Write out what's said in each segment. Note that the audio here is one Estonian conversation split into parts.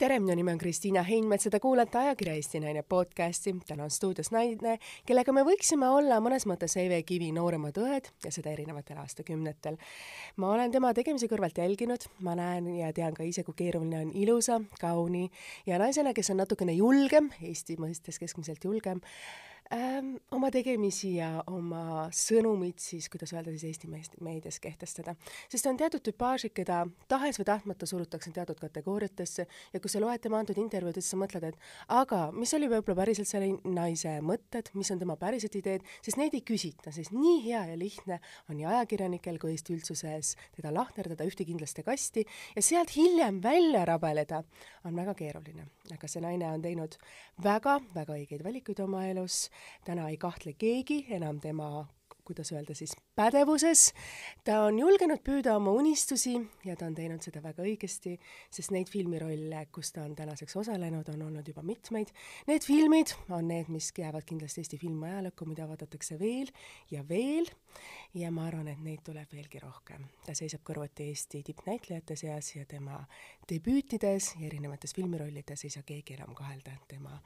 tere, minu nimi on Kristiina Heinmets ja te kuulate ajakirja Eesti Naine podcasti. täna on stuudios naine, kellega me võiksime olla mõnes mõttes Eive Kivi nooremad õed ja seda erinevatel aastakümnetel. ma olen tema tegemise kõrvalt jälginud, ma näen ja tean ka ise, kui keeruline on ilusa, kauni ja naisena, kes on natukene julgem, Eesti mõistes keskmiselt julgem ähm, oma tegemisi ja oma sõnumit siis, kuidas öelda siis Eesti meedias kehtestada. sest on teatud tüpaažid, keda tahes või tahtmata surutakse teatud kategooriatesse ja kui sa loed tema antud intervjuud, siis sa mõtled, et aga mis oli võib-olla päriselt selle naise mõtted, mis on tema päriselt ideed, sest neid ei küsita, sest nii hea ja lihtne on nii ajakirjanikel kui Eesti üldsuses teda lahterdada ühte kindlaste kasti ja sealt hiljem välja rabeleda on väga keeruline. aga see naine on teinud väga-väga õigeid valikuid oma elus täna ei kahtle keegi enam tema kuidas öelda siis, pädevuses. ta on julgenud püüda oma unistusi ja ta on teinud seda väga õigesti, sest neid filmirolle, kus ta on tänaseks osalenud, on olnud juba mitmeid. Need filmid on need, mis jäävad kindlasti Eesti filmi ajalukku, mida vaadatakse veel ja veel ja ma arvan, et neid tuleb veelgi rohkem. ta seisab kõrvuti Eesti tippnäitlejate seas ja tema debüütides ja erinevates filmirollides ei saa keegi enam kahelda tema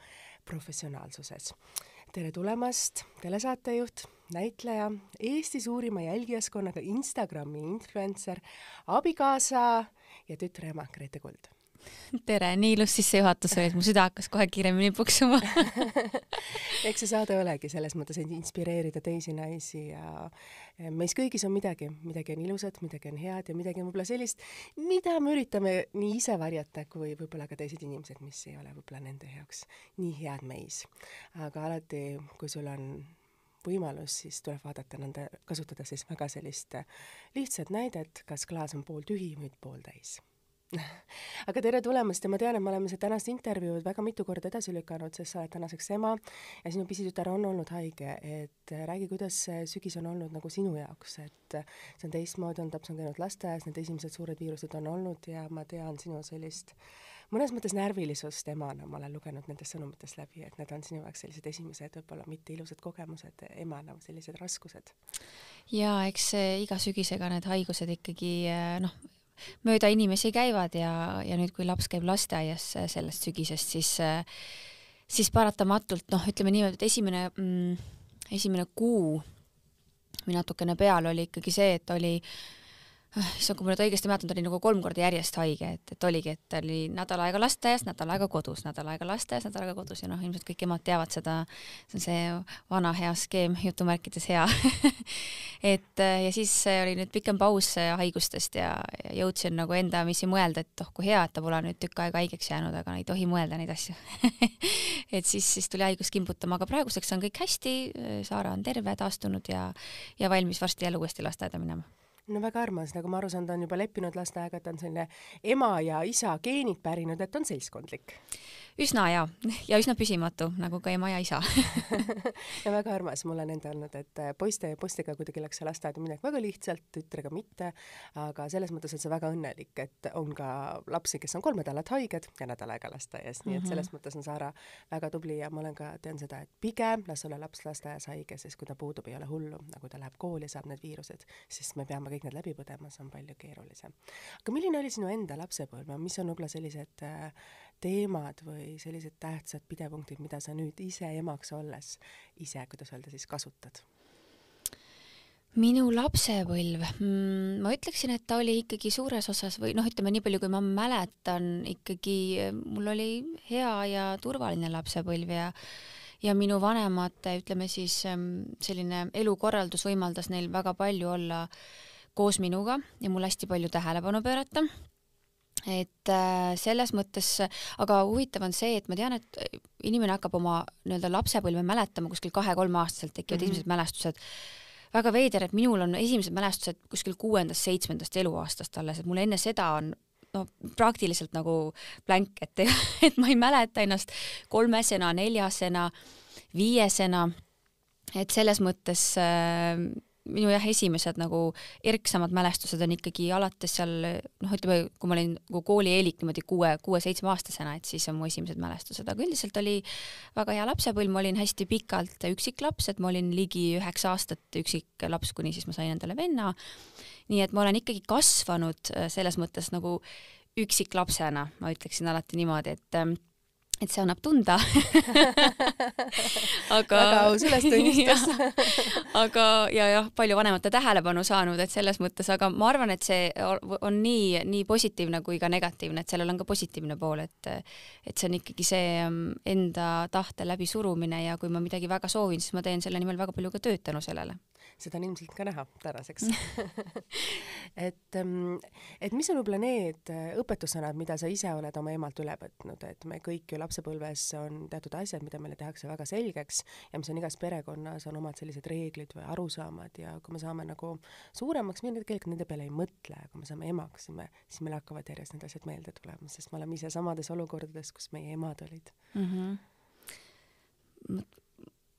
professionaalsuses tere tulemast, telesaatejuht, näitleja, Eesti suurima jälgijaskonnaga Instagrami influencer, abikaasa ja tütreema Grete Kuld tere, nii ilus sissejuhatus oli, et mu süda hakkas kohe kiiremini puksuma eks see saade olegi selles mõttes, et inspireerida teisi naisi ja meis kõigis on midagi, midagi on ilusat, midagi on head ja midagi on võib-olla sellist, mida me üritame nii ise varjata kui võib-olla ka teised inimesed, mis ei ole võib-olla nende jaoks nii head meis. aga alati, kui sul on võimalus, siis tuleb vaadata nende, kasutada siis väga sellist lihtsat näidet, kas klaas on pooltühi või pooltäis aga tere tulemast ja ma tean, et me oleme seda tänast intervjuud väga mitu korda edasi lükanud, sest sa oled tänaseks ema ja sinu pisitütar on olnud haige, et äh, räägi, kuidas see sügis on olnud nagu sinu jaoks, et äh, see on teistmoodi, on laps on käinud lasteaias, need esimesed suured viirused on olnud ja ma tean sinu sellist mõnes mõttes närvilisust emana, ma olen lugenud nendest sõnumitest läbi, et need on sinu jaoks sellised esimesed võib-olla mitte ilusad kogemused emana, sellised raskused. jaa, eks iga sügisega need haigused ikkagi äh, noh, mööda inimesi käivad ja, ja nüüd, kui laps käib lasteaias äh, sellest sügisest, siis, äh, siis paratamatult noh, ütleme niimoodi, et esimene mm,, esimene kuu või natukene peal oli ikkagi see, et oli äh, Ah, issand, kui ma nüüd õigesti mäletan, ta oli nagu kolm korda järjest haige, et, et oligi, et ta oli nädal aega lasteaias, nädal aega kodus, nädal aega lasteaias, nädal aega kodus ja noh, ilmselt kõik emad teavad seda, see on see vana hea skeem, jutumärkides hea et äh, ja siis äh, oli nüüd pikem paus äh, haigustest ja, ja jõudsin nagu enda misi mõelda, et oh kui hea, et ta pole nüüd tükk aega haigeks jäänud, aga ei tohi mõelda neid asju et siis, siis tuli haigus kimbutama, aga praeguseks on kõik hästi, Saara on terve, taastunud ja, ja valmis varsti jälle uuesti lasteaeda minema no väga armas, nagu ma aru saan, ta on juba leppinud lasteaega, ta on selline ema ja isa geenid pärinud, et on seltskondlik üsna hea ja üsna püsimatu, nagu ka ema ja isa ja väga armas, mul on enda olnud, et äh, poiste ja poistega kuidagi läks see lasteaeda minek väga lihtsalt, tütrega mitte, aga selles mõttes on see väga õnnelik, et on ka lapsi, kes on kolm nädalat haiged ja nädal aega lasteaias, nii et mhm. selles mõttes on Saara väga tubli ja ma olen ka, tean seda, et pigem las olla laps lasteaias haige, sest kui ta puudub, ei ole hullu, aga nagu kui ta läheb kooli, saab need viirused, siis me peame kõik need läbi põdema, see on palju keerulisem. aga milline oli sinu enda lapsepõlv, mis on võib-olla sellised äh, teemad või sellised tähtsad pidepunktid, mida sa nüüd ise emaks olles ise, kuidas öelda siis, kasutad? minu lapsepõlv mm,, ma ütleksin, et ta oli ikkagi suures osas või noh, ütleme nii palju, kui ma mäletan, ikkagi eh, mul oli hea ja turvaline lapsepõlv ja ja minu vanemate, ütleme siis ehm, selline elukorraldus võimaldas neil väga palju olla koos minuga ja mul hästi palju tähelepanu pöörata et äh, selles mõttes, aga huvitav on see, et ma tean, et äh, inimene hakkab oma nii-öelda lapsepõlve mäletama kuskil kahe-kolmeaastaselt tekivad mm -hmm. esimesed mälestused. väga veider, et minul on esimesed mälestused kuskil kuuendast-seitsmendast eluaastast alles, et mul enne seda on no praktiliselt nagu blank, et, et ma ei mäleta ennast kolmesena, neljasena, viiesena, et selles mõttes äh, minu jah, esimesed nagu erksamad mälestused on ikkagi alates seal noh, ütleme, kui ma olin nagu koolieelik niimoodi kuue, kuue-seitsmeaastasena, et siis on mu esimesed mälestused, aga üldiselt oli väga hea lapsepõlv, ma olin hästi pikalt üksiklaps, et ma olin ligi üheksa aastat üksiklaps, kuni siis ma sain endale venna. nii et ma olen ikkagi kasvanud äh, selles mõttes nagu üksiklapsena, ma ütleksin alati niimoodi, et ähm, et see annab tunda aga väga aus ülestunnistus aga ja jah, palju vanemate tähelepanu saanud, et selles mõttes, aga ma arvan, et see on nii, nii positiivne kui ka negatiivne, et sellel on ka positiivne pool, et et see on ikkagi see mm, enda tahte läbisurumine ja kui ma midagi väga soovin, siis ma teen selle nimel väga palju ka tööd tänu sellele seda on ilmselt ka näha tänaseks et, ähm, et mis on võib-olla need äh, õpetussõnad, mida sa ise oled oma emalt üle võtnud, et me kõik ju lapsepõlves on teatud asjad, mida meile tehakse väga selgeks ja mis on igas perekonnas, on omad sellised reeglid või arusaamad ja kui me saame nagu suuremaks, me tegelikult nende peale ei mõtle, aga me saame emaks, siis me, siis meil hakkavad järjest need asjad meelde tulema, sest me oleme ise samades olukordades, kus meie emad olid mm. -hmm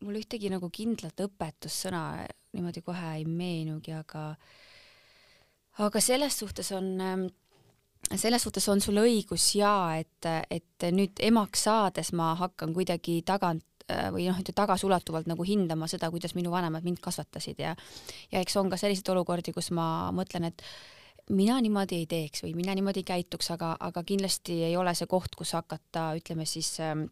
mul ühtegi nagu kindlat õpetussõna niimoodi kohe ei meenugi, aga aga selles suhtes on ähm, selles suhtes on sul õigus jaa, et, et nüüd emaks saades ma hakkan kuidagi tagant äh, või noh, tagasiulatuvalt nagu hindama seda, kuidas minu vanemad mind kasvatasid ja ja eks on ka selliseid olukordi, kus ma mõtlen, et mina niimoodi ei teeks või mina niimoodi ei käituks, aga, aga kindlasti ei ole see koht, kus hakata, ütleme siis äh,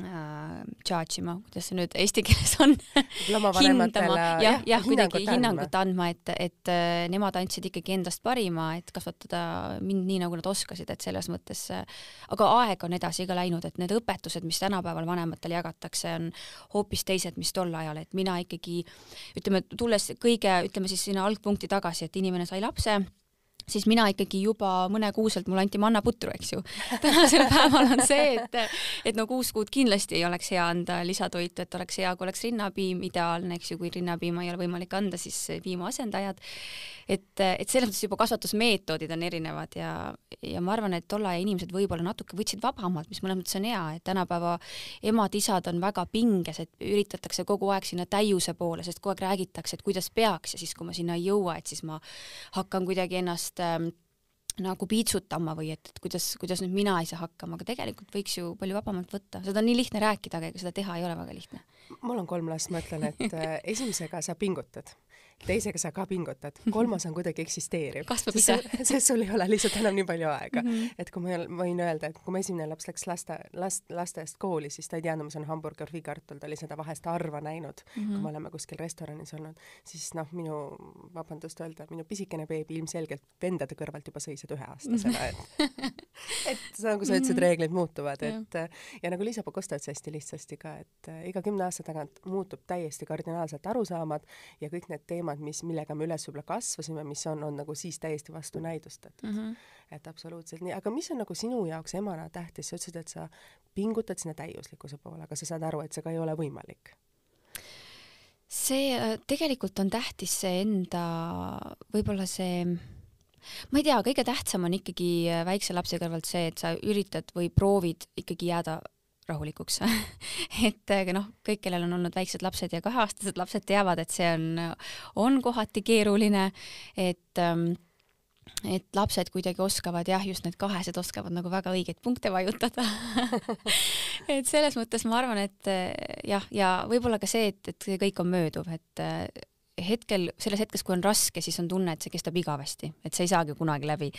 tšaatšima, äh, kuidas see nüüd eesti keeles on hindama, äh, jah, jah, kuidagi hinnangut andma, et, et äh, nemad andsid ikkagi endast parima, et kasvatada mind nii, nagu nad oskasid, et selles mõttes, aga aeg on edasi ka läinud, et need õpetused, mis tänapäeval vanematele jagatakse, on hoopis teised, mis tol ajal, et mina ikkagi ütleme, tulles kõige, ütleme siis sinna algpunkti tagasi, et inimene sai lapse siis mina ikkagi juba mõne kuuselt mulle anti mannaputru, eks ju. tänasel päeval on see, et, et no kuus kuud kindlasti ei oleks hea anda lisatoitu, et oleks hea, kui oleks rinnapiim ideaalne, eks ju, kui rinnapiima ei ole võimalik anda, siis piimaasendajad. et, et selles mõttes juba kasvatusmeetodid on erinevad ja, ja ma arvan, et tol ajal inimesed võib-olla natuke võtsid vabamalt, mis mõnes mõttes on hea, et tänapäeva emad-isad on väga pinges, et üritatakse kogu aeg sinna täiuse poole, sest kogu aeg räägitakse, et kuidas peaks ja siis, kui ma sinna ei jõua, et siis ma hakkan kuidagi ennast ennast ähm, nagu piitsutama või et, et kuidas, kuidas nüüd mina ei saa hakkama, aga tegelikult võiks ju palju vabamalt võtta, seda on nii lihtne rääkida, aga ega seda teha ei ole väga lihtne. mul on kolm last, ma ütlen, et äh, esimesega sa pingutad teisega sa ka pingutad, mhm. kolmas on kuidagi eksisteeriv. kasvab ise. sest sul ei ole lihtsalt enam nii palju aega mm. -hmm. et kui ma võin öelda, et kui mu esimene laps läks laste, last, lasteaiast kooli, siis ta ei teadnud, mis on hamburger või kartul, ta oli seda vahest harva näinud mm, -hmm. kui mhm. me oleme kuskil restoranis olnud. siis noh, minu, vabandust öelda, minu pisikene beebi ilmselgelt vendade kõrvalt juba sõi seda üheaastasena mm, -hmm. et et nagu sa ütlesid, mhm. reeglid muutuvad, et ja. ja nagu Liisa Pakosta ütles hästi lihtsasti ka, et äh, iga kümne aasta tagant muutub täiesti kardinaalselt arusaamad ja kõik need teemad, teemad, mis, millega me üles võib-olla kasvasime, mis on, on nagu siis täiesti vastunäidustatud mm. -hmm. et absoluutselt nii, aga mis on nagu sinu jaoks emana tähtis, sa ütlesid, et sa pingutad sinna täiuslikkuse poole, aga sa saad aru, et see ka ei ole võimalik? see äh, tegelikult on tähtis see enda, võib-olla see ma ei tea, kõige tähtsam on ikkagi äh, väikse lapse kõrvalt see, et sa üritad või proovid ikkagi jääda rahulikuks et äh, aga noh, kõik, kellel on olnud väiksed lapsed ja kaheaastased lapsed, teavad, et see on, on kohati keeruline, et ähm, et lapsed kuidagi oskavad jah, just need kahesed oskavad nagu väga õigeid punkte vajutada et selles mõttes ma arvan, et äh, jah, ja võib-olla ka see, et, et see kõik on mööduv, et äh, hetkel, selles hetkes, kui on raske, siis on tunne, et see kestab igavesti, et see ei saagi kunagi läbi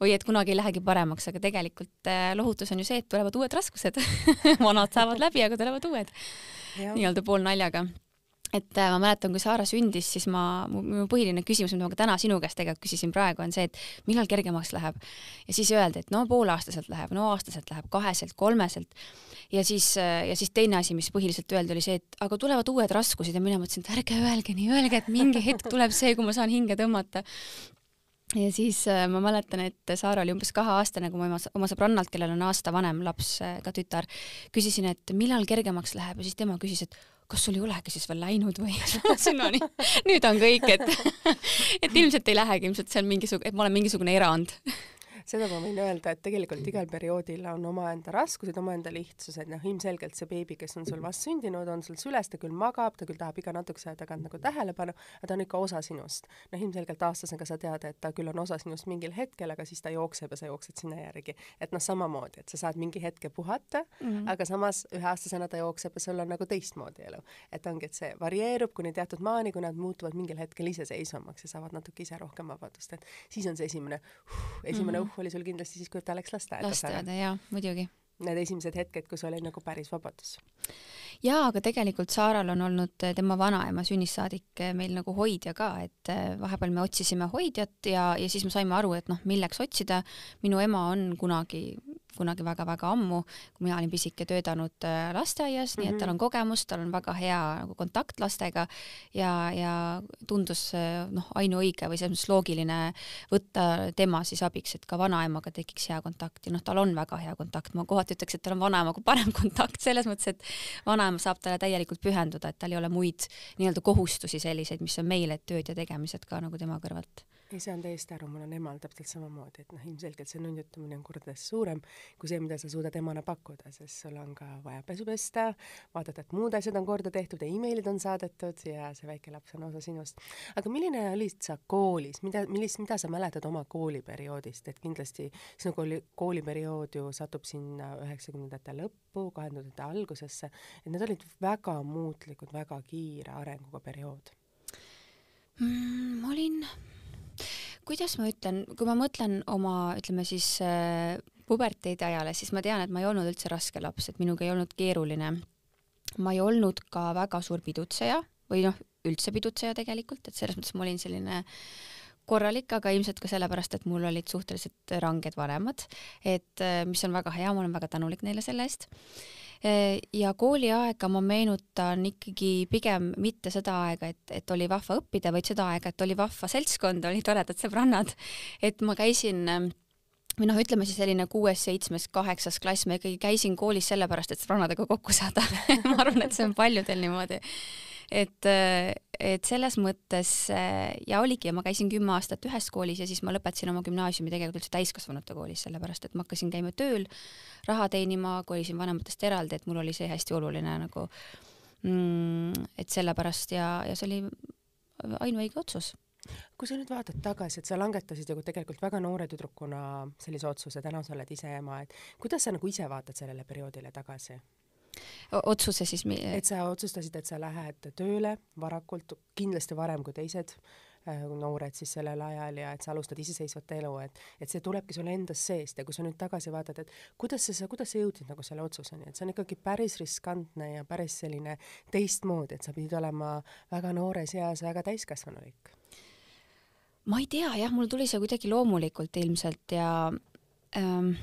või et kunagi ei lähegi paremaks, aga tegelikult äh, lohutus on ju see, et tulevad uued raskused vanad saavad läbi, aga tulevad uued nii-öelda poolnaljaga et äh, ma mäletan, kui Saara sündis, siis ma, mu põhiline küsimus, mida ma ka täna sinu käest tegelikult küsisin praegu, on see, et millal kergemaks läheb. ja siis öeldi, et no poolaastaselt läheb, no aastaselt läheb, kaheselt, kolmeselt. ja siis, äh, ja siis teine asi, mis põhiliselt öeldi, oli see, et aga tulevad uued raskused ja mina mõtlesin, et ärge öelge nii, öelge, et mingi hetk tuleb see, kui ma saan hinge tõmmata ja siis äh, ma mäletan, et Saara oli umbes kaheaastane, kui ma oma sõbrannalt, kellel on aasta vanem laps, ka tütar, küsisin, et millal kergemaks läheb ja siis tema küsis, et kas sul ei olegi siis veel läinud või no nii, nüüd on kõik, et, et ilmselt ei lähegi, ilmselt see on mingisugune, et ma olen mingisugune erand seda ma võin öelda, et tegelikult igal perioodil on omaenda raskused, omaenda lihtsused, noh ilmselgelt see beebi, kes on sul vastsündinud, on sul süles, ta küll magab, ta küll tahab iga natukese aja tagant nagu tähelepanu, aga ta on ikka osa sinust. noh, ilmselgelt aastasega sa tead, et ta küll on osa sinust mingil hetkel, aga siis ta jookseb ja sa jooksed sinna järgi. et noh, samamoodi, et sa saad mingi hetke puhata mm, -hmm. aga samas üheaastasena ta jookseb ja sul on nagu teistmoodi elu. et ongi, et see varieerub kuni teatud maani, kui nad muutuvad mingil hetkel iseseisvamaks ja saavad natuke ise rohkem vabadust, et siis on see esimene uh,, esimene mm -hmm. uh oli sul kindlasti siis, kui ta läks lasteaeda? lasteaeda jaa, muidugi. Need esimesed hetked, kus oli nagu päris vabadus. jaa, aga tegelikult Saaral on olnud tema vanaema sünnist saadik eh, meil nagu hoidja ka, et eh, vahepeal me otsisime hoidjat ja, ja siis me saime aru, et noh, milleks otsida. minu ema on kunagi kunagi väga-väga ammu, kui mina olin pisike, töötanud äh, lasteaias mm, -hmm. nii et tal mhm. on kogemus, tal on väga hea nagu kontakt lastega ja, ja tundus äh, noh, ainuõige või selles mõttes loogiline võtta tema siis abiks, et ka vanaemaga tekiks hea kontakt ja noh, tal on väga hea kontakt, ma kohati ütleks, et tal on vanaemaga parem kontakt selles mõttes, et vanaema saab talle täielikult pühenduda, et tal ei ole muid nii-öelda kohustusi selliseid, mis on meil, et tööd ja tegemised ka nagu tema kõrvalt ei, saan täiesti aru, mul on emal täpselt samamoodi, et noh, ilmselgelt see nunnutamine on kordades suurem kui see, mida sa suudad emana pakkuda, sest sul on ka vaja pesu pesta, vaadata, et muud asjad on korda tehtud ja emailid on saadetud ja see väike laps on osa sinust. aga milline olid sa koolis, mida, millist, mida sa mäletad oma kooliperioodist, et kindlasti sinu kooli, kooliperiood ju satub sinna üheksakümnendate lõppu, kahe tuhandete algusesse, et need olid väga muutlikud, väga kiire arenguga periood mm,? ma olin kuidas ma ütlen, kui ma mõtlen oma, ütleme siis äh, puberteedi ajale, siis ma tean, et ma ei olnud üldse raske laps, et minuga ei olnud keeruline. ma ei olnud ka väga suur pidutseja või noh, üldse pidutseja tegelikult, et selles mõttes ma olin selline äh, korralik, aga ilmselt ka sellepärast, et mul olid suhteliselt ranged vanemad, et äh, mis on väga hea, ma olen väga tänulik neile selle eest äh, ja kooliaega ma meenutan ikkagi pigem mitte seda aega, et, et oli vahva õppida, vaid seda aega, et oli vahva seltskond, oli toredad sõbrannad, et ma käisin äh, või noh, ütleme siis selline kuues, seitsmes, kaheksas klass, ma ikkagi käisin koolis sellepärast, et sõbrannadega kokku saada ma arvan, et see on paljudel niimoodi et, et selles mõttes ja oligi, ma käisin kümme aastat ühes koolis ja siis ma lõpetasin oma gümnaasiumi tegelikult üldse täiskasvanute koolis, sellepärast et ma hakkasin käima tööl, raha teenima, kolisin vanematest eraldi, et mul oli see hästi oluline nagu mm,, et sellepärast ja, ja see oli ainuõige otsus kui sa nüüd vaatad tagasi, et sa langetasid nagu tegelikult väga noore tüdrukuna sellise otsuse, täna sa oled ise ema, et kuidas sa nagu ise vaatad sellele perioodile tagasi? otsuse siis mi-? et sa otsustasid, et sa lähed tööle varakult, kindlasti varem kui teised äh, noored siis sellel ajal ja et sa alustad iseseisvat elu, et, et see tulebki sulle endast seest ja kui sa nüüd tagasi vaatad, et kuidas sa, kuidas sa jõudsid nagu selle otsuseni, et see on ikkagi päris riskantne ja päris selline teistmoodi, et sa pidid olema väga noores eas väga täiskasvanulik. ma ei tea jah, mul tuli see kuidagi loomulikult ilmselt ja ähm,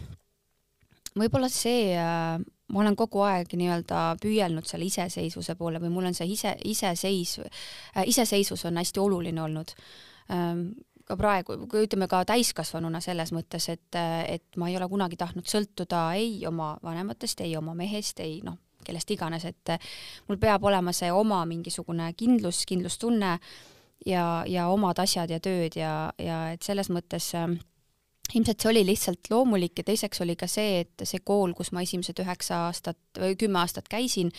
võib-olla see äh, ma olen kogu aeg nii-öelda püüelnud selle iseseisvuse poole või mul on see ise, iseseisv äh,, iseseisvus on hästi oluline olnud ähm, ka praegu, ütleme ka täiskasvanuna selles mõttes, et, et ma ei ole kunagi tahtnud sõltuda ei oma vanematest, ei oma mehest, ei noh, kellest iganes, et äh, mul peab olema see oma mingisugune kindlus, kindlustunne ja, ja omad asjad ja tööd ja, ja et selles mõttes äh, ilmselt see oli lihtsalt loomulik ja teiseks oli ka see, et see kool, kus ma esimesed üheksa aastat või kümme aastat käisin,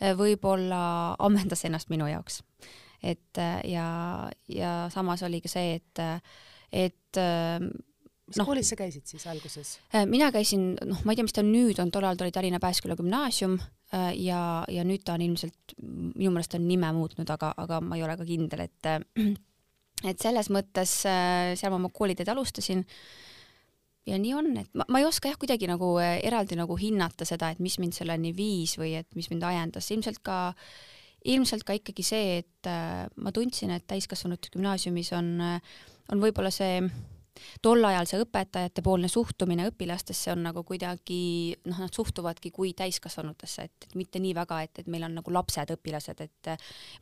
eh, võib-olla ammendas ennast minu jaoks. et eh, ja, ja samas oli ka see, et, eh, et mis no, koolis sa käisid siis alguses? mina käisin, noh, ma ei tea, mis ta nüüd on, tol ajal ta oli Tallinna Pääsküla gümnaasium ja, ja nüüd ta on ilmselt, minu meelest on nime muutnud, aga, aga ma ei ole ka kindel, et et selles mõttes äh, seal ma oma kooliteed alustasin ja nii on, et ma, ma ei oska jah, kuidagi nagu äh, eraldi nagu hinnata seda, et mis mind selleni viis või et mis mind ajendas, ilmselt ka, ilmselt ka ikkagi see, et äh, ma tundsin, et täiskasvanute gümnaasiumis on, on võib-olla see tol ajal see õpetajatepoolne suhtumine õpilastesse on nagu kuidagi noh, nad suhtuvadki kui täiskasvanutesse, et mitte nii väga, et, et meil on nagu lapsed õpilased, et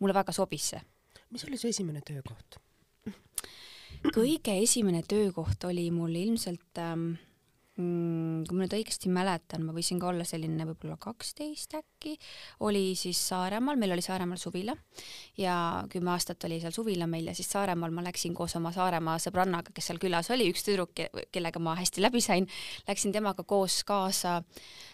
mulle väga sobis see. mis oli su esimene töökoht? kõige esimene töökoht oli mul ilmselt ähm, mm, kui ma nüüd õigesti mäletan, ma võisin ka olla selline võib-olla kaksteist äkki, oli siis Saaremaal, meil oli Saaremaal suvila ja kümme aastat oli seal suvila meil ja siis Saaremaal ma läksin koos oma Saaremaa sõbrannaga, kes seal külas oli, üks tüdruk, kellega ma hästi läbi sain, läksin temaga koos kaasa,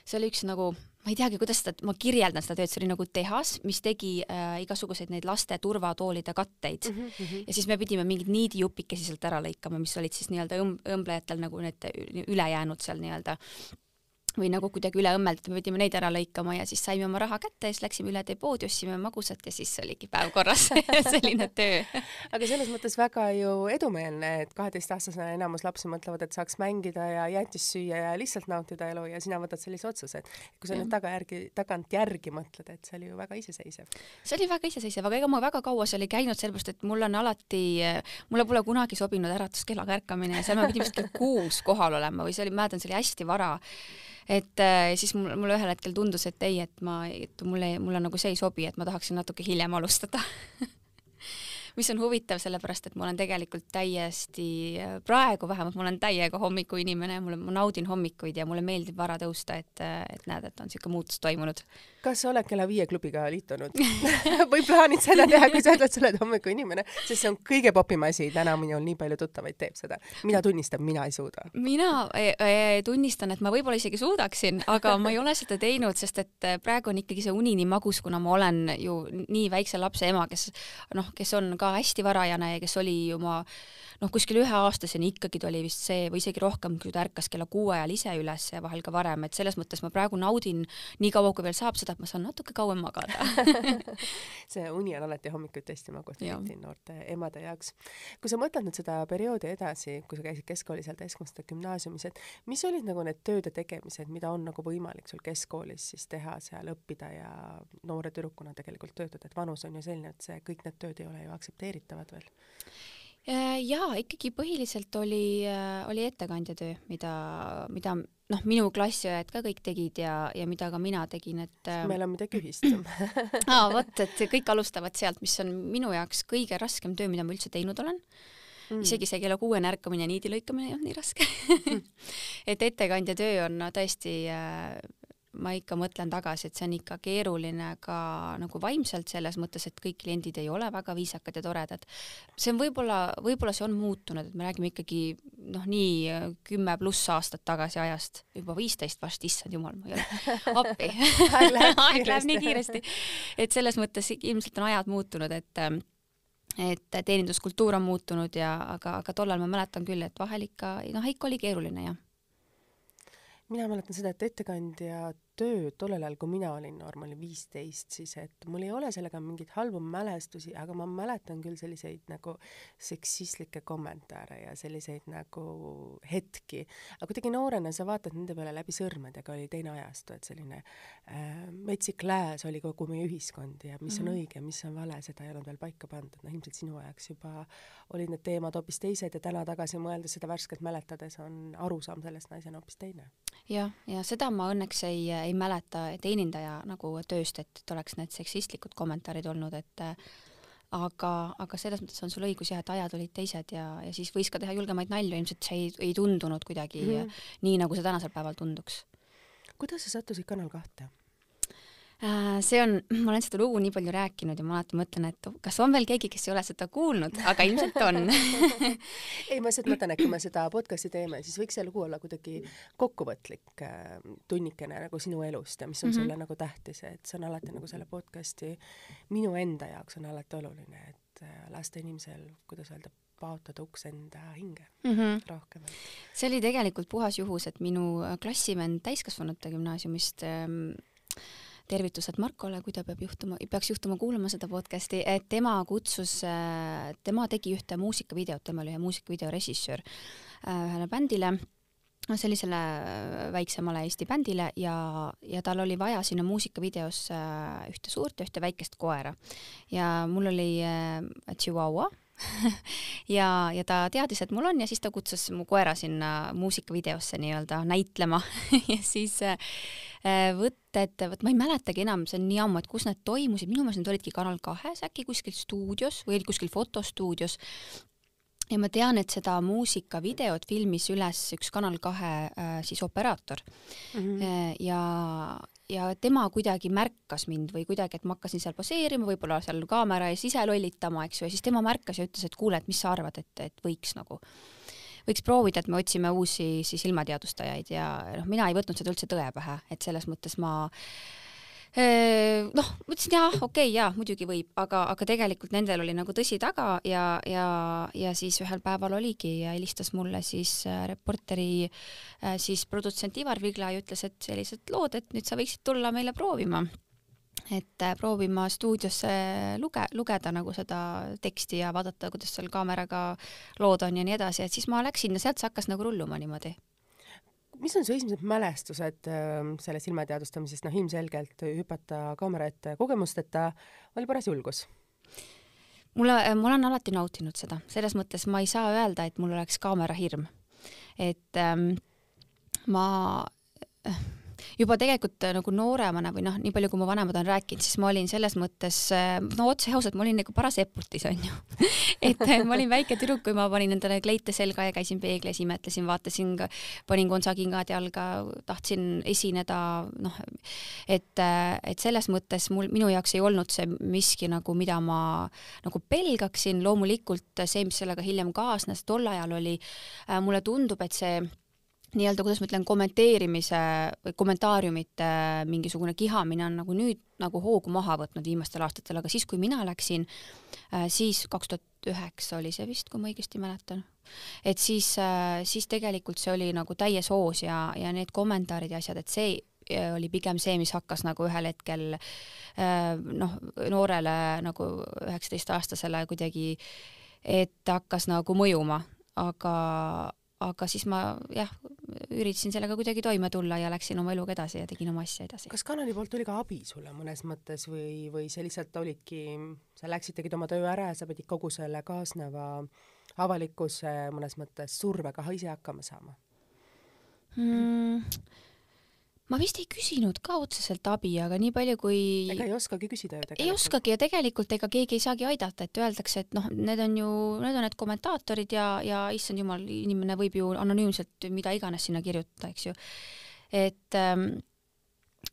see oli üks nagu ma ei teagi, kuidas seda, ma kirjeldan seda tööd, see oli nagu tehas, mis tegi äh, igasuguseid neid laste turvatoolide katteid mm. -hmm. ja siis me pidime mingeid niidijupikesi sealt ära lõikama, mis olid siis nii-öelda õmb-, õmblejatel nagu need ülejäänud seal nii-öelda äh, või nagu kuidagi üle õmmeldada, me pidime neid ära lõikama ja siis saime oma raha kätte ja siis läksime üle tee poodi, ostsime magusat ja siis oligi päev korras selline töö aga selles mõttes väga ju edumeelne, et kaheteistaastasena enamus lapsi mõtlevad, et saaks mängida ja jäätist süüa ja lihtsalt nautida elu ja sina võtad sellise otsuse, et kui sa nüüd tagajärgi, tagantjärgi mõtled, et see oli ju väga iseseisev. see oli väga iseseisev, aga ega ma väga kaua seal ei käinud, sellepärast et mul on alati, mulle pole kunagi sobinud äratuskellaga ärkamine ja seal ma pidin vist kell kuus kohal olema või see oli, ma mäletan, see oli hästi vara et äh, siis mul, mulle ühel hetkel tundus, et ei, et ma, et mulle, mulle nagu see ei sobi, et ma tahaksin natuke hiljem alustada mis on huvitav, sellepärast et ma olen tegelikult täiesti, äh, praegu vähemalt ma olen täiega hommikuinimene, mulle, ma naudin hommikuid ja mulle meeldib vara tõusta, et, äh, et näed, et on niisugune muutus toimunud. kas sa oled kella viie klubiga liitunud või plaanid seda teha, kui sa ütled, sa oled hommikuinimene, sest see on kõige popim asi, täna minul nii palju tuttavaid teeb seda. mina tunnistan, mina ei suuda. mina e e tunnistan, et ma võib-olla isegi suudaksin, aga ma ei ole seda teinud, sest et praegu on ikkagi see uni nii magus, kuna ma olen ju nii väikse lapse ema, kes noh, kes on ka ka hästi varajane ja kes oli oma noh, kuskil üheaastaseni ikkagi ta oli vist see või isegi rohkem, kui ta ärkas kella kuue ajal ise üles ja vahel ka varem, et selles mõttes ma praegu naudin nii kaua, kui veel saab seda, et ma saan natuke kauem magada see uni on alati hommikuti hästi magustav eriti noorte emade jaoks. kui sa mõtled nüüd seda perioodi edasi, kui sa käisid keskkoolis ja täiskasvanute gümnaasiumis, et mis olid nagu need tööde tegemised, mida on nagu võimalik sul keskkoolis siis teha, seal õppida ja noore tüdrukuna tegelikult töötada, et vanus on ju selline, et see kõik need tööd ei ole ju aktsepteeritavad veel Äh, jaa, ikkagi põhiliselt oli, äh, oli ettekandja töö, mida, mida noh, minu klassiõed ka kõik tegid ja, ja mida ka mina tegin, et äh, meil on midagi ühist aa, vot, et kõik alustavad sealt, mis on minu jaoks kõige raskem töö, mida ma üldse teinud olen mm.. isegi see kella kuuene ärkamine ja niidi lõikamine ei olnud nii raske mm. et ettekandja töö on no, tõesti äh, ma ikka mõtlen tagasi, et see on ikka keeruline ka nagu vaimselt selles mõttes, et kõik kliendid ei ole väga viisakad ja toredad. see on võib-olla, võib-olla see on muutunud, et me räägime ikkagi noh, nii kümme pluss aastat tagasi ajast, juba viisteist vast, issand jumal, ma ei ole, appi aeg läheb nii kiiresti. et selles mõttes ilmselt on ajad muutunud, et et teeninduskultuur on muutunud ja aga, aga tollal ma mäletan küll, et vahel ikka noh, ikka oli keeruline jah mina mäletan seda, et ettekandjad tööd tollel ajal, kui mina olin, no ma olin viisteist siis, et mul ei ole sellega mingeid halbu mälestusi, aga ma mäletan küll selliseid nagu seksistlikke kommentaare ja selliseid nagu hetki. aga kuidagi noorena sa vaatad nende peale läbi sõrmedega, oli teine ajastu, et selline äh, metsik lääs oli kogu meie ühiskond ja mis on mm -hmm. õige, mis on vale, seda ei olnud veel paika pandud, no ilmselt sinu ajaks juba olid need teemad hoopis teised ja täna tagasi mõeldes seda värskelt mäletades on arusaam sellest naisena hoopis teine. jah, ja seda ma õnneks ei ei mäleta teenindaja nagu tööst, et oleks need seksistlikud kommentaarid olnud, et äh, aga, aga selles mõttes on sul õigus jah, et ajad olid teised ja, ja siis võis ka teha julgemaid nalju, ilmselt see ei, ei tundunud kuidagi mm -hmm. nii, nagu see tänasel päeval tunduks. kuidas sa sattusid Kanal kahte? Äh, see on, ma olen seda lugu nii palju rääkinud ja ma alati mõtlen, et kas on veel keegi, kes ei ole seda kuulnud, aga ilmselt on ei, ma lihtsalt mõtlen, et kui me seda podcast'i teeme, siis võiks see lugu olla kuidagi kokkuvõtlik äh, tunnikene nagu sinu elust ja mis on mm -hmm. sulle nagu tähtis, et see on alati nagu selle podcast'i, minu enda jaoks on alati oluline, et äh, lasta inimesel, kuidas öelda, paotada uks enda hinge mm -hmm. rohkem. see oli tegelikult puhas juhus, et minu klassivend täiskasvanute gümnaasiumist ähm, tervitused Markole, kui ta peab juhtuma, peaks juhtuma kuulama seda podcast'i, et tema kutsus, äh, tema tegi ühte muusikavideot, tema oli ühe muusikavideo režissöör äh, ühele bändile no sellisele äh, väiksemale Eesti bändile ja, ja tal oli vaja sinna muusikavideos ühte suurt ja ühte väikest koera. ja mul oli Chihuahua ja, ja ta teadis, et mul on ja siis ta kutsus mu koera sinna muusikavideosse nii-öelda näitlema ja siis äh, Äh, võtted, vot ma ei mäletagi enam, see on nii ammu, et kus need toimusid, minu meelest need olidki Kanal kahes äkki kuskil stuudios või kuskil fotostuudios ja ma tean, et seda muusikavideot filmis üles üks Kanal kahe äh, siis operaator mm. -hmm. ja, ja tema kuidagi märkas mind või kuidagi, et ma hakkasin seal poseerima, võib-olla seal kaamera ees ise lollitama, eks ju, ja siis tema märkas ja ütles, et kuule, et mis sa arvad, et, et võiks nagu võiks proovida, et me otsime uusi siis ilmateadustajaid ja noh, mina ei võtnud seda üldse tõe pähe, et selles mõttes ma noh, mõtlesin jaa, okei okay,, jaa, muidugi võib, aga, aga tegelikult nendel oli nagu tõsi taga ja, ja, ja siis ühel päeval oligi ja helistas mulle siis äh, reporteri äh, siis produtsent Ivar Vigla ja ütles, et sellised lood, et nüüd sa võiksid tulla meile proovima et äh, proovima stuudiosse luge-, lugeda nagu seda teksti ja vaadata, kuidas seal kaameraga lood on ja nii edasi, et siis ma läksin ja sealt see hakkas nagu rulluma niimoodi mis on su esimesed mälestused ähm, selle silmateadvustamisest, noh ilmselgelt hüpata kaamera ette kogemusteta oli paras julgus? mulle, äh, ma olen alati nautinud seda, selles mõttes ma ei saa öelda, et mul oleks kaamerahirm. et ähm, ma äh, juba tegelikult äh, nagu nooremana või noh, nii palju, kui mu vanemad on rääkinud, siis ma olin selles mõttes äh, no otse ausalt, ma olin nagu paras eputis onju et äh, ma olin väike tüdruk, kui ma panin endale kleite selga ja käisin peeglis, imetlesin, vaatasin, panin kontsakingad jalga, tahtsin esineda, noh et, et selles mõttes mul, minu jaoks ei olnud see miski nagu, mida ma nagu pelgaksin, loomulikult see, mis sellega hiljem kaasnes, tol ajal oli, mulle tundub, et see nii-öelda, kuidas ma ütlen, kommenteerimise või kommentaariumite mingisugune kihamine on nagu nüüd nagu hoogu maha võtnud viimastel aastatel, aga siis, kui mina läksin, äh, siis kaks tuhat üheksa oli see vist, kui ma õigesti mäletan, et siis, äh, siis tegelikult see oli nagu täies hoos ja, ja need kommentaarid ja asjad, et see äh, oli pigem see, mis hakkas nagu ühel hetkel noh, noorele nagu üheksateistaastasele kuidagi, et hakkas nagu mõjuma, aga aga siis ma jah, üritasin sellega kuidagi toime tulla ja läksin oma eluga edasi ja tegin oma asja edasi. kas kanali poolt tuli ka abi sulle mõnes mõttes või, või sa lihtsalt olidki, sa läksid, tegid oma töö ära ja sa pidid kogu selle kaasneva avalikkuse mõnes mõttes survega ise hakkama saama mm.? ma vist ei küsinud ka otseselt abi, aga nii palju kui ega ei oskagi küsida ju tegelikult. ei oskagi ja tegelikult ega keegi ei saagi aidata, et öeldakse, et noh, need on ju, need on need kommentaatorid ja, ja issand jumal, inimene võib ju anonüümselt mida iganes sinna kirjutada, eks ju. et ähm,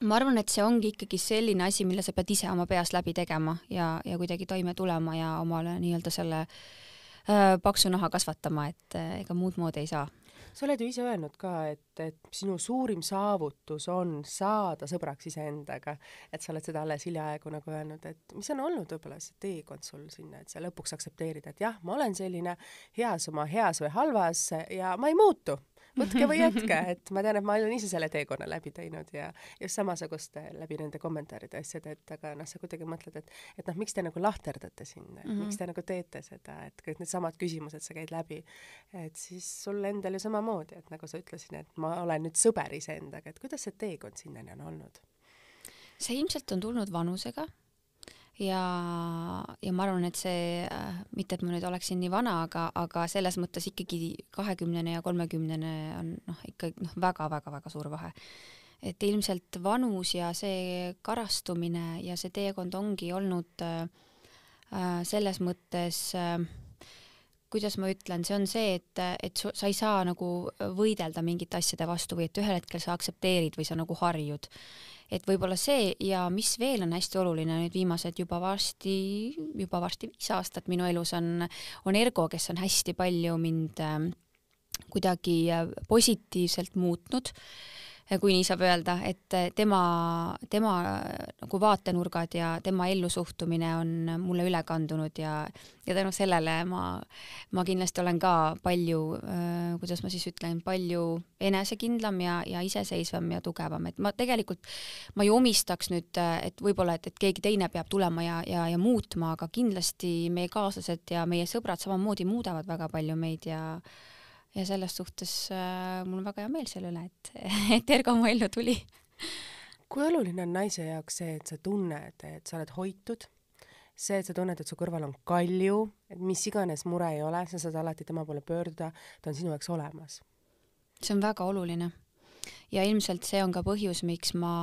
ma arvan, et see ongi ikkagi selline asi, mille sa pead ise oma peas läbi tegema ja, ja kuidagi toime tulema ja omale nii-öelda selle äh, paksu naha kasvatama, et äh, ega äh, muud moodi ei saa sa oled ju ise öelnud ka, et, et sinu suurim saavutus on saada sõbraks iseendaga. et sa oled seda alles hiljaaegu nagu öelnud, et mis on olnud võib-olla see teekond sul sinna, et sa lõpuks aktsepteerid, et jah, ma olen selline heas oma heas või halvas ja ma ei muutu võtke või jätke, et ma tean, et ma olen ise selle teekonna läbi teinud ja just samasuguste läbi nende kommentaaride asjade, et aga noh, sa kuidagi mõtled, et, et noh, miks te nagu lahterdate sinna mm, -hmm. miks mhm. te nagu teete seda, et kõik needsamad küsimused sa käid läbi. et siis sul endal ju samamoodi, et nagu sa ütlesid, et ma olen nüüd sõber iseendaga, et kuidas see teekond sinnani on olnud? see ilmselt on tulnud vanusega ja, ja ma arvan, et see, äh, mitte et ma nüüd oleksin nii vana, aga, aga selles mõttes ikkagi kahekümnene ja kolmekümnene on noh, ikka noh, väga-väga-väga suur vahe. et ilmselt vanus ja see karastumine ja see teekond ongi olnud äh, äh selles mõttes äh, kuidas ma ütlen, see on see, et, et sa ei saa nagu võidelda mingite asjade vastu või et ühel hetkel sa aktsepteerid või sa nagu harjud. et võib-olla see ja mis veel on hästi oluline nüüd viimased juba varsti, juba varsti viis aastat minu elus on, on Ergo, kes on hästi palju mind ähm, kuidagi äh, positiivselt muutnud kui nii saab öelda, et eh, tema, tema eh, nagu vaatenurgad ja tema ellusuhtumine on mulle üle kandunud ja, ja tänu sellele ma, ma kindlasti olen ka palju, eh, kuidas ma siis ütlen, palju enesekindlam ja, ja iseseisvam ja tugevam, et ma tegelikult, ma ei omistaks nüüd, et võib-olla, et, et keegi teine peab tulema ja, ja, ja muutma, aga kindlasti meie kaaslased ja meie sõbrad samamoodi muudavad väga palju meid ja ja selles suhtes äh, mul on väga hea meel selle üle, et, et Ergo mu ellu tuli. kui oluline on naise jaoks see, et sa tunned, et sa oled hoitud, see, et sa tunned, et su kõrval on kalju, et mis iganes mure ei ole, sa saad alati tema poole pöörduda, ta on sinu jaoks olemas. see on väga oluline. ja ilmselt see on ka põhjus, miks ma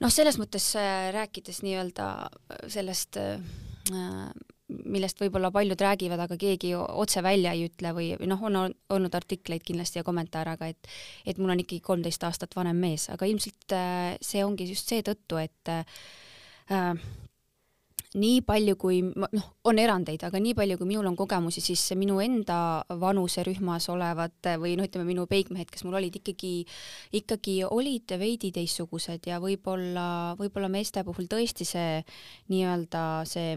noh, selles mõttes äh, rääkides nii-öelda sellest äh, millest võib-olla paljud räägivad, aga keegi otse välja ei ütle või noh, on olnud artikleid kindlasti ja kommentaare, aga et et mul on ikkagi kolmteist aastat vanem mees, aga ilmselt äh, see ongi just seetõttu, et äh, nii palju, kui noh, on erandeid, aga nii palju, kui minul on kogemusi, siis minu enda vanuserühmas olevad või noh, ütleme minu peigmehed, kes mul olid ikkagi, ikkagi olid veidi teistsugused ja võib-olla, võib-olla meeste puhul tõesti see nii-öelda see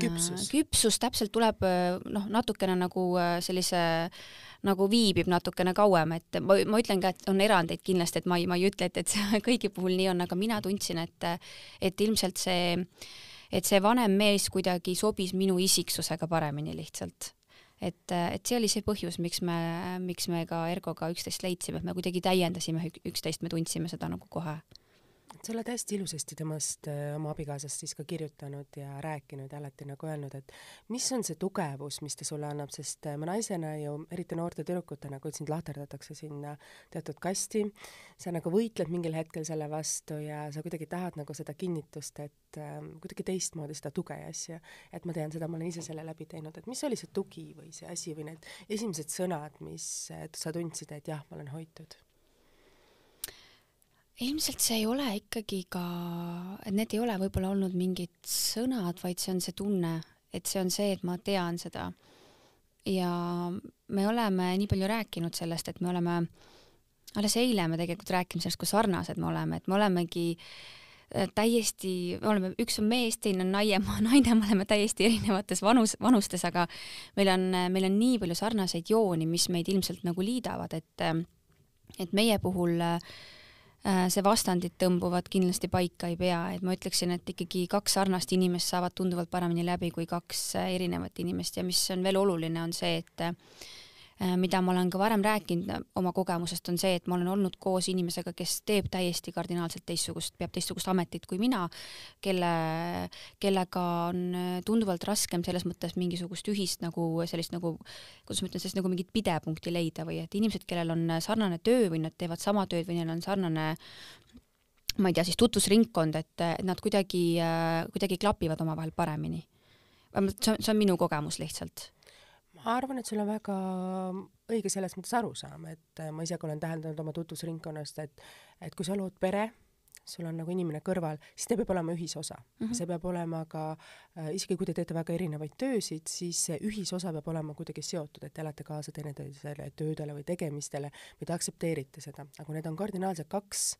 küpsus, küpsus täpselt tuleb äh, noh, natukene nagu äh, sellise nagu viibib natukene kauem, et ma, ma ütlen ka, et on erandeid kindlasti, et ma ei, ma ei ütle, et, et see kõigi puhul nii on, aga mina tundsin, et, et ilmselt see, et see vanem mees kuidagi sobis minu isiksusega paremini lihtsalt et, et see oli see põhjus, miks me, miks me ka Ergoga üksteist leidsime, et me kuidagi täiendasime üksteist, me tundsime seda nagu kohe sa oled hästi ilusasti temast, äh, oma abikaasast siis ka kirjutanud ja rääkinud ja alati nagu öelnud, et mis on see tugevus, mis ta sulle annab, sest äh, me naisena ju, eriti noorte tüdrukutena, kui sind lahterdatakse sinna teatud kasti, sa nagu võitled mingil hetkel selle vastu ja sa kuidagi tahad nagu seda kinnitust, et äh, kuidagi teistmoodi seda tuge ja asja. et ma tean seda, ma olen ise selle läbi teinud, et mis oli see tugi või see asi või need esimesed sõnad, mis äh, sa tundsid, et jah, ma olen hoitud ilmselt see ei ole ikkagi ka, et need ei ole võib-olla olnud mingid sõnad, vaid see on see tunne, et see on see, et ma tean seda. ja me oleme nii palju rääkinud sellest, et me oleme, alles eile me tegelikult rääkisime sellest, kui sarnased me oleme, et me olemegi äh, täiesti, me oleme, üks on mees, teine on naie, naine, me oleme täiesti erinevates vanus, vanustes, aga meil on, meil on nii palju sarnaseid jooni, mis meid ilmselt nagu liidavad, et et meie puhul äh, Äh, see vastandid tõmbuvad kindlasti paika ei pea, et ma ütleksin, et ikkagi kaks sarnast inimest saavad tunduvalt paremini läbi kui kaks äh, erinevat inimest ja mis on veel oluline, on see, et Äh, mida ma olen ka varem rääkinud äh, oma kogemusest, on see, et ma olen olnud koos inimesega, kes teeb täiesti kardinaalselt teistsugust, peab teistsugust ametit kui mina, kelle, kellega on äh, tunduvalt raskem selles mõttes mingisugust ühist nagu sellist nagu, kuidas ma ütlen, sellist nagu mingit pidepunkti leida või et inimesed, kellel on sarnane töö või nad teevad sama tööd või neil on sarnane ma ei tea, siis tutvusringkond, et nad kuidagi, kuidagi klapivad omavahel paremini. vähemalt see on, see on minu kogemus lihtsalt arvan, et sul on väga õige selles mõttes arusaam, et äh, ma ise ka olen täheldanud oma tutvusringkonnast, et et kui sa lood pere, sul on nagu inimene kõrval, siis ta peab olema ühisosa mm. -hmm. see peab olema ka äh,, isegi kui te teete väga erinevaid töösid, siis see ühisosa peab olema kuidagi seotud, et te elate kaasa teineteisele töödele või tegemistele või te aktsepteerite seda, aga kui need on kardinaalselt kaks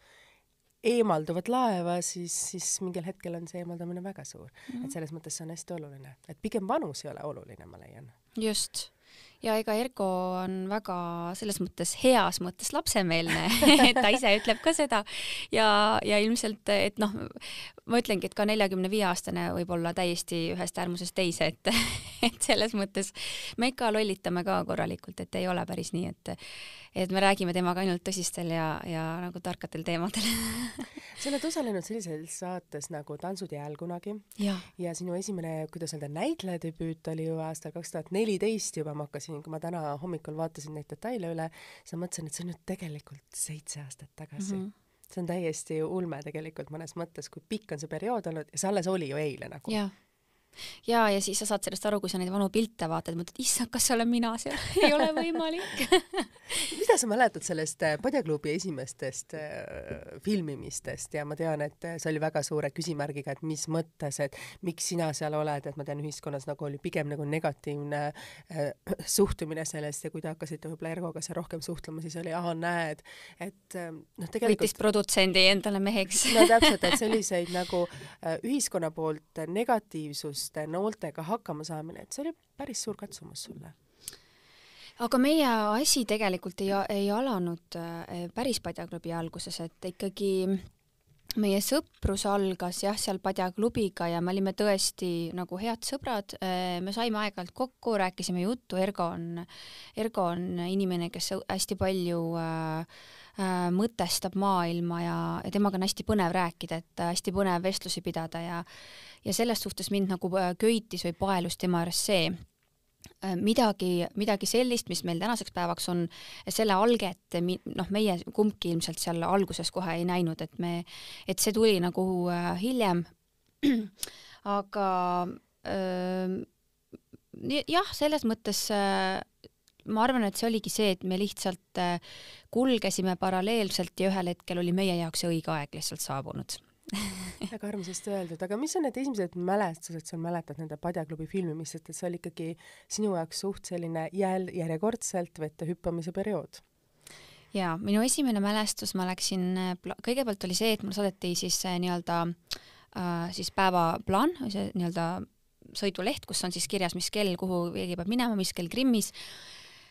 eemalduvat laeva, siis, siis mingil hetkel on see eemaldamine väga suur mm. -hmm. et selles mõttes see on hästi oluline, et pigem vanus ei ole oluline, ma leian just ja ega Erko on väga selles mõttes heas mõttes lapsemeelne et ta ise ütleb ka seda ja, ja ilmselt, et noh, ma ütlengi, et ka neljakümne viie aastane võib olla täiesti ühest äärmusest teise, et et selles mõttes me ikka lollitame ka korralikult, et ei ole päris nii, et et me räägime temaga ainult tõsistel ja, ja nagu tarkadel teemadel sa oled osalenud sellises saates nagu Tantsud ja hääl kunagi ja. ja sinu esimene, kuidas öelda, näitleja debüüt oli ju aastal kaks tuhat neliteist juba, ma hakkasin tagasi, kui ma täna hommikul vaatasin neid detaile üle, siis ma mõtlesin, et see on ju tegelikult seitse aastat tagasi mm. -hmm see on täiesti ulme tegelikult mõnes mõttes, kui pikk on see periood olnud ja see alles oli ju eile nagu yeah ja, ja siis sa saad sellest aru, kui sa neid vanu pilte vaatad, mõtled, issand, kas see olen mina seal, ei ole võimalik mida sa mäletad sellest äh, Padjaklubi esimestest äh, filmimistest ja ma tean, et äh, see oli väga suure küsimärgiga, et mis mõttes, et miks sina seal oled, et ma tean, ühiskonnas nagu oli pigem nagu negatiivne äh, suhtumine sellesse, kui te hakkasite võib-olla Ergoga seal rohkem suhtlema, siis oli, ahah, näed, et noh, tegelikult võttis produtsendi endale meheks no täpselt, et selliseid nagu ühiskonna poolt negatiivsust laste, noortega hakkama saamine, et see oli päris suur katsumus sulle aga meie asi tegelikult ei, ei alanud äh, päris Padjaklubi alguses, et ikkagi meie sõprus algas jah, seal Padjaklubiga ja me olime tõesti nagu head sõbrad, äh, me saime aeg-ajalt kokku, rääkisime juttu, Ergo on, Ergo on inimene, kes hästi palju äh, äh, mõtestab maailma ja, ja temaga on hästi põnev rääkida, et hästi põnev vestlusi pidada ja ja selles suhtes mind nagu äh, köitis või paelus tema juures see, äh, midagi, midagi sellist, mis meil tänaseks päevaks on selle alge, et noh, meie kumbki ilmselt seal alguses kohe ei näinud, et me, et see tuli nagu äh, hiljem. aga äh, jah, selles mõttes äh, ma arvan, et see oligi see, et me lihtsalt äh, kulgesime paralleelselt ja ühel hetkel oli meie jaoks õige aeg lihtsalt saabunud väga armsasti öeldud, aga mis on need esimesed mälestused, sa mäletad nende Padjaklubi filmimistest, et see oli ikkagi sinu jaoks suht selline jälle järjekordselt vette hüppamise periood? jaa, minu esimene mälestus, ma läksin, äh, kõigepealt oli see, et mul saadeti siis äh, nii-öelda äh, siis päevaplaan, see nii-öelda sõiduleht, kus on siis kirjas, mis kell, kuhu keegi peab minema, mis kell Krimmis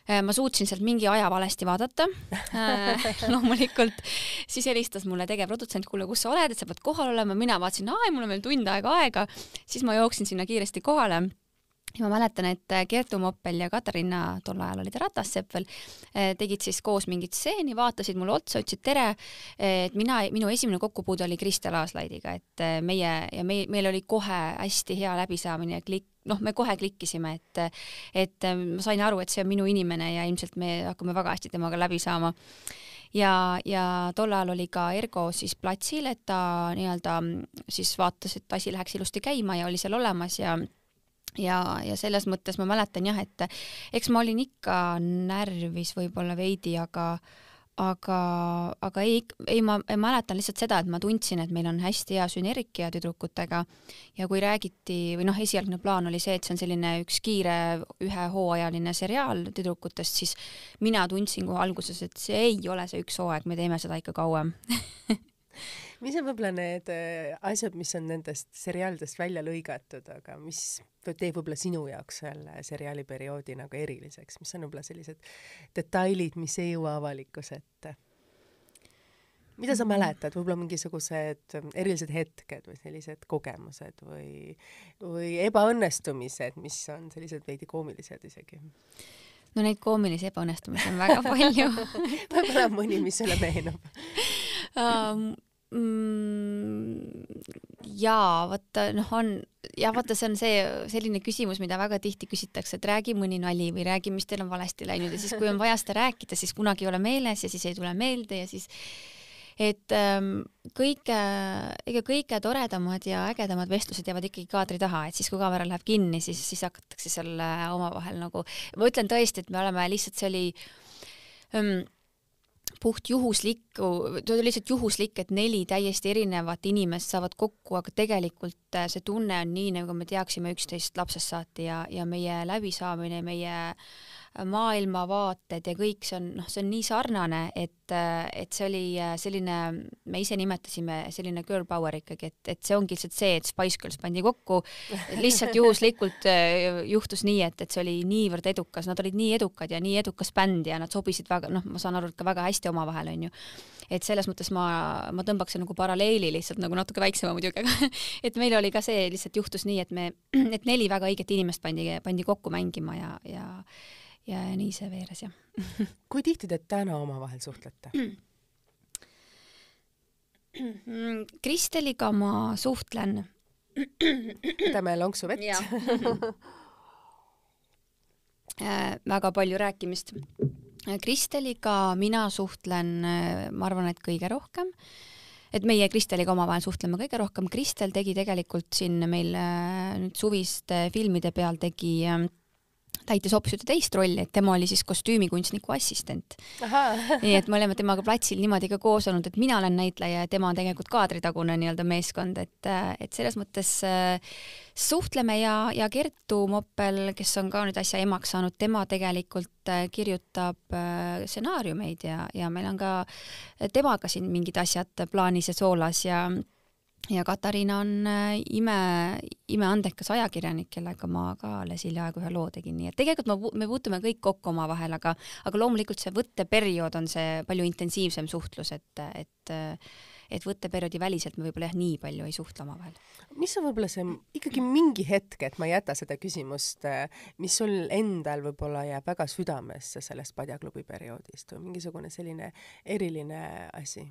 Äh, ma suutsin sealt mingi aja valesti vaadata äh, loomulikult. siis helistas mulle tegevprodutsent, kuule, kus sa oled, et sa pead kohal olema, mina vaatasin, aa, mul on veel tund aega aega. siis ma jooksin sinna kiiresti kohale ja ma mäletan, et äh, Kertu Moppel ja Katariina, tol ajal oli ta Ratassepp veel, äh, tegid siis koos mingit stseeni, vaatasid mulle otsa, ütlesid tere, äh, et mina, minu esimene kokkupuude oli Kristel Aaslaidiga, et meie ja me, meil oli kohe hästi hea läbisaamine ja klikk, noh, me kohe klikkisime, et et ma sain aru, et see on minu inimene ja ilmselt me hakkame väga hästi temaga läbi saama ja, ja tol ajal oli ka Ergo siis platsil, et ta nii-öelda mm, siis vaatas, et asi läheks ilusti käima ja oli seal olemas ja ja, ja selles mõttes ma mäletan jah, et eks ma olin ikka närvis võib-olla veidi, aga aga, aga ei, ei, ma mäletan lihtsalt seda, et ma tundsin, et meil on hästi hea sünergia tüdrukutega ja kui räägiti või noh, esialgne plaan oli see, et see on selline üks kiire ühehooajaline seriaal tüdrukutest, siis mina tundsin kohe alguses, et see ei ole see üks hooaeg, me teeme seda ikka kauem mis on võib-olla need äh, asjad, mis on nendest seriaalidest välja lõigatud, aga mis teeb võib-olla sinu jaoks selle seriaali perioodi nagu eriliseks, mis on võib-olla sellised detailid, mis ei jõua avalikkuse ette? mida sa mm-hmm. mäletad, võib-olla mingisugused erilised hetked või sellised kogemused või, või ebaõnnestumised, mis on sellised veidi koomilised isegi? no neid koomilisi ebaõnnestumisi on väga palju võib-olla mõni, mis sulle meenub um, mm,? jaa, vaata noh, on ja vaata, see on see selline küsimus, mida väga tihti küsitakse, et räägi mõni nali või räägi, mis teil on valesti läinud ja siis, kui on vaja seda rääkida, siis kunagi ei ole meeles ja siis ei tule meelde ja siis et ähm, kõige, ega kõige toredamad ja ägedamad vestlused jäävad ikkagi kaadri taha, et siis kui kaamera läheb kinni, siis, siis hakatakse seal omavahel nagu, ma ütlen tõesti, et me oleme lihtsalt, see oli ähm, puht juhuslikku, see oli lihtsalt juhuslik, et neli täiesti erinevat inimest saavad kokku, aga tegelikult äh, see tunne on nii, nagu me teaksime üksteist lapsest saati ja, ja meie läbisaamine, meie äh, maailmavaated ja kõik see on, noh, see on nii sarnane, et, et see oli selline, me ise nimetasime selline girl power ikkagi, et, et see ongi lihtsalt see, et Spice Girls pandi kokku, lihtsalt juhuslikult äh, juhtus nii, et, et see oli niivõrd edukas, nad olid nii edukad ja nii edukas bänd ja nad sobisid väga, noh, ma saan aru, et ka väga hästi omavahel, onju. et selles mõttes ma, ma tõmbaksin nagu paralleeli lihtsalt nagu natuke väiksema muidugi, aga et meil oli ka see, lihtsalt juhtus nii, et me, et neli väga õiget inimest pandi, pandi kokku mängima ja, ja ja nii see veeres, jah kui tihti te täna omavahel suhtlete? Kristeliga ma suhtlen. võtame lonksu vett äh, väga palju rääkimist. Äh, Kristeliga mina suhtlen, äh, ma arvan, et kõige rohkem. et meie Kristeliga omavahel suhtleme kõige rohkem. Kristel tegi tegelikult siin meil nüüd suviste filmide peal tegi äh, täitis hoopis ühte teist rolli, et tema oli siis kostüümikunstniku assistent. nii et me oleme temaga platsil niimoodi ka koos olnud, et mina olen näitleja ja tema on tegelikult kaadritagune nii-öelda meeskond, et, et selles mõttes äh, suhtleme ja, ja Kertu Moppel, kes on ka nüüd äsja emaks saanud, tema tegelikult äh, kirjutab äh, stsenaariumeid ja, ja meil on ka temaga siin mingid asjad plaanis ja soolas ja ja Katariina on äh, ime, imeandekas ajakirjanik, kellega ma ka alles hiljaaegu ühe loo tegin, nii et tegelikult ma, me puutume kõik kokku omavahel, aga, aga loomulikult see võtteperiood on see palju intensiivsem suhtlus, et, et et võtteperioodi väliselt me võib-olla jah, nii palju ei suhtle omavahel. mis on võib-olla see ikkagi mingi hetk, et ma ei jäta seda küsimust, äh, mis sul endal võib-olla jääb väga südamesse sellest Padjaklubi perioodist või mingisugune selline eriline asi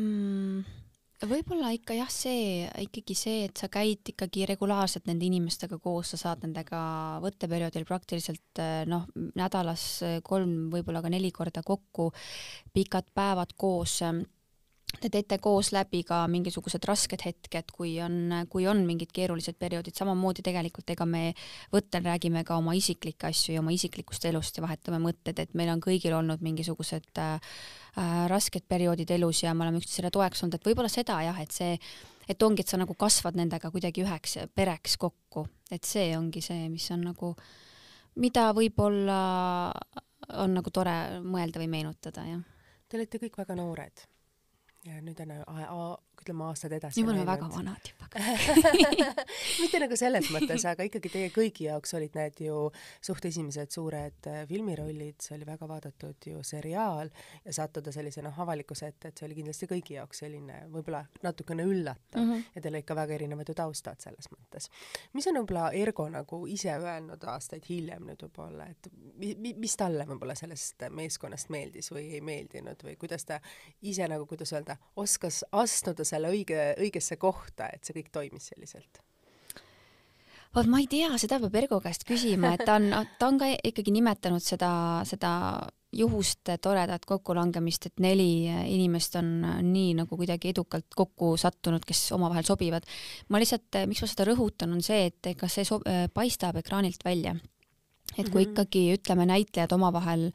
mm.? võib-olla ikka jah, see ikkagi see, et sa käid ikkagi regulaarselt nende inimestega koos, sa saad nendega võtteperioodil praktiliselt eh, noh, nädalas eh, kolm, võib-olla ka neli korda kokku, pikad päevad koos eh te teete koos läbi ka mingisugused rasked hetked, kui on, kui on mingid keerulised perioodid, samamoodi tegelikult ega me võttel räägime ka oma isiklikke asju ja oma isiklikust elust ja vahetame mõtted, et meil on kõigil olnud mingisugused äh, äh, rasked perioodid elus ja me oleme üksteisele toeks olnud, et võib-olla seda jah, et see, et ongi, et sa nagu kasvad nendega kuidagi üheks pereks kokku, et see ongi see, mis on nagu, mida võib-olla on nagu tore mõelda või meenutada, jah. Te olete kõik väga noored Ja nyt enää ütleme aastaid edasi. nüüd me oleme väga vanad juba mitte nagu selles mõttes, aga ikkagi teie kõigi jaoks olid need ju suht esimesed suured äh, filmirollid, see oli väga vaadatud ju seriaal ja sattuda sellise noh, avalikkuse ette, et see oli kindlasti kõigi jaoks selline võib-olla natukene üllatav mm -hmm. ja teil ikka väga erinevad ju taustad selles mõttes. mis on võib-olla Ergo nagu ise öelnud aastaid hiljem nüüd võib-olla, et mi, mis talle võib-olla sellest meeskonnast meeldis või ei meeldinud või kuidas ta ise nagu, kuidas öelda, oskas astuda selle õige, õigesse kohta, et see kõik toimis selliselt vot ma ei tea, seda peab Ergo käest küsima, et ta on, ta on ka ikkagi nimetanud seda, seda juhust toredat kokkulangemist, et neli inimest on nii nagu kuidagi edukalt kokku sattunud, kes omavahel sobivad. ma lihtsalt, miks ma seda rõhutan, on see, et ega see so-, paistab ekraanilt välja. et kui mm -hmm. ikkagi ütleme, näitlejad omavahel äh,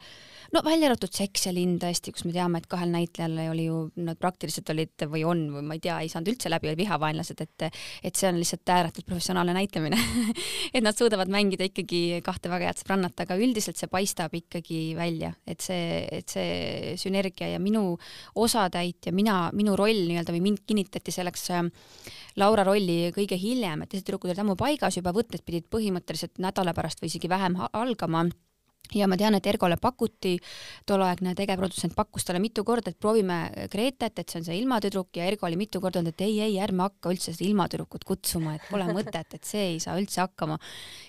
no välja arvatud Seks ja lind tõesti, kus me teame, et kahel näitlejal oli ju, nad praktiliselt olid või on või ma ei tea, ei saanud üldse läbi, olid vihavaenlased, et et see on lihtsalt ääretult professionaalne näitlemine et nad suudavad mängida ikkagi kahte väga head sõbrannat, aga üldiselt see paistab ikkagi välja, et see, et see sünergia ja minu osatäitja, mina, minu roll nii-öelda või mind kinnitati selleks äh, Laura rolli kõige hiljem, et teised tüdrukud olid ammu paigas juba, võtted pidid põhimõtteliselt nädala pärast või isegi vähem algama ja ma tean, et Ergole pakuti, tolleaegne tegevprodutsent pakkus talle mitu korda, et proovime Gretet, et see on see ilmatüdruk ja Ergo oli mitu korda öelnud, et ei, ei, ärme hakka üldse seda ilmatüdrukut kutsuma, et pole mõtet, et see ei saa üldse hakkama.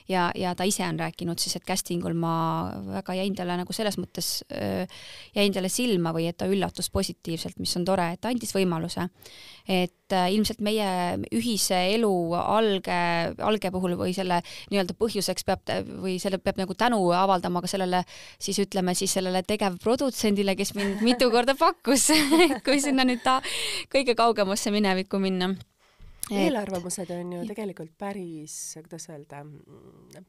ja, ja ta ise on rääkinud siis, et casting ul ma väga jäin talle nagu selles mõttes, äh, jäin talle silma või et ta üllatus positiivselt, mis on tore, et andis võimaluse. et et äh, ilmselt meie ühise elu alge, alge puhul või selle nii-öelda põhjuseks peab või selle peab nagu tänu avaldama ka sellele, siis ütleme siis sellele tegevprodutsendile, kes mind mitu korda pakkus kui sinna nüüd ta kõige kaugemasse minevikku minna. eelarvamused on ju tegelikult päris, kuidas öelda, mm,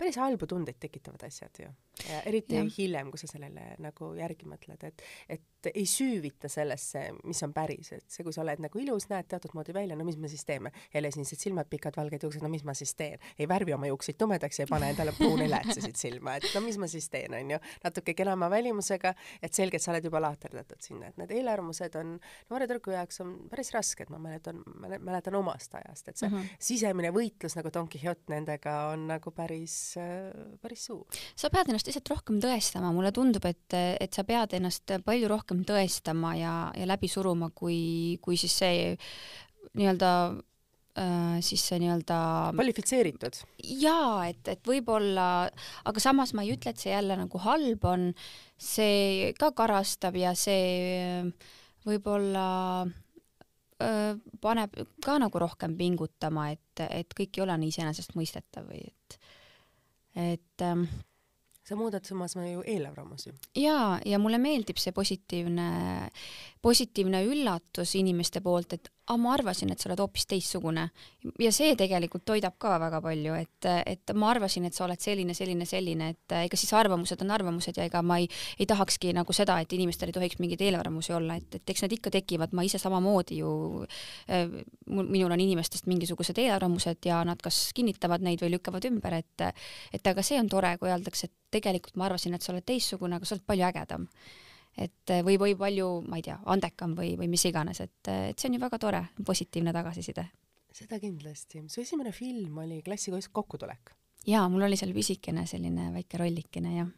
päris halbu tundeid tekitavad asjad ju eriti ja. hiljem, kui sa sellele nagu järgi mõtled, et, et ei süüvita sellesse, mis on päris, et see, kui sa oled nagu ilus, näed teatud moodi välja, no mis me siis teeme, helesinised silmad, pikad valged juuksed, no mis ma siis teen, ei värvi oma juukseid tumedaks, ei pane endale pruuni läätsesid silma, et no mis ma siis teen, on ju, natuke kenama välimusega, et selge, et sa oled juba lahterdatud sinna, et need eelarvamused on noore tüdruku jaoks on päris rasked, ma mäletan, mäletan omast ajast, et see mm -hmm. sisemine võitlus nagu Don Quixote nendega on nagu päris, päris suur. sa pead ennast lihtsalt rohkem tõestama, mulle tundub, et, et sa pead ennast palju rohkem tõestama ja, ja läbi suruma, kui, kui siis see nii-öelda äh, siis see nii-öelda kvalifitseeritud. jaa, et, et võib-olla, aga samas ma ei ütle, et see jälle nagu halb on, see ka karastab ja see äh, võib-olla äh, paneb ka nagu rohkem pingutama, et, et kõik ei ole nii iseenesestmõistetav või et, et ähm, sa muudad samas ju eelarvamusi. jaa, ja mulle meeldib see positiivne, positiivne üllatus inimeste poolt, et aga ma arvasin, et sa oled hoopis teistsugune. ja see tegelikult toidab ka väga palju, et, et ma arvasin, et sa oled selline, selline, selline, et ega siis arvamused on arvamused ja ega ma ei, ei tahakski nagu seda, et inimestel ei tohiks mingeid eelarvamusi olla, et, et eks nad ikka tekivad, ma ise samamoodi ju äh,, minul on inimestest mingisugused eelarvamused ja nad kas kinnitavad neid või lükkavad ümber, et et aga see on tore, kui öeldakse, et tegelikult ma arvasin, et sa oled teistsugune, aga sa oled palju ägedam et eh, või, või palju, ma ei tea, andekam või, või mis iganes, et, eh, et see on ju väga tore, positiivne tagasiside. seda kindlasti. su esimene film oli klassikois Kokkutulek. jaa, mul oli seal pisikene selline väike rollikene, jah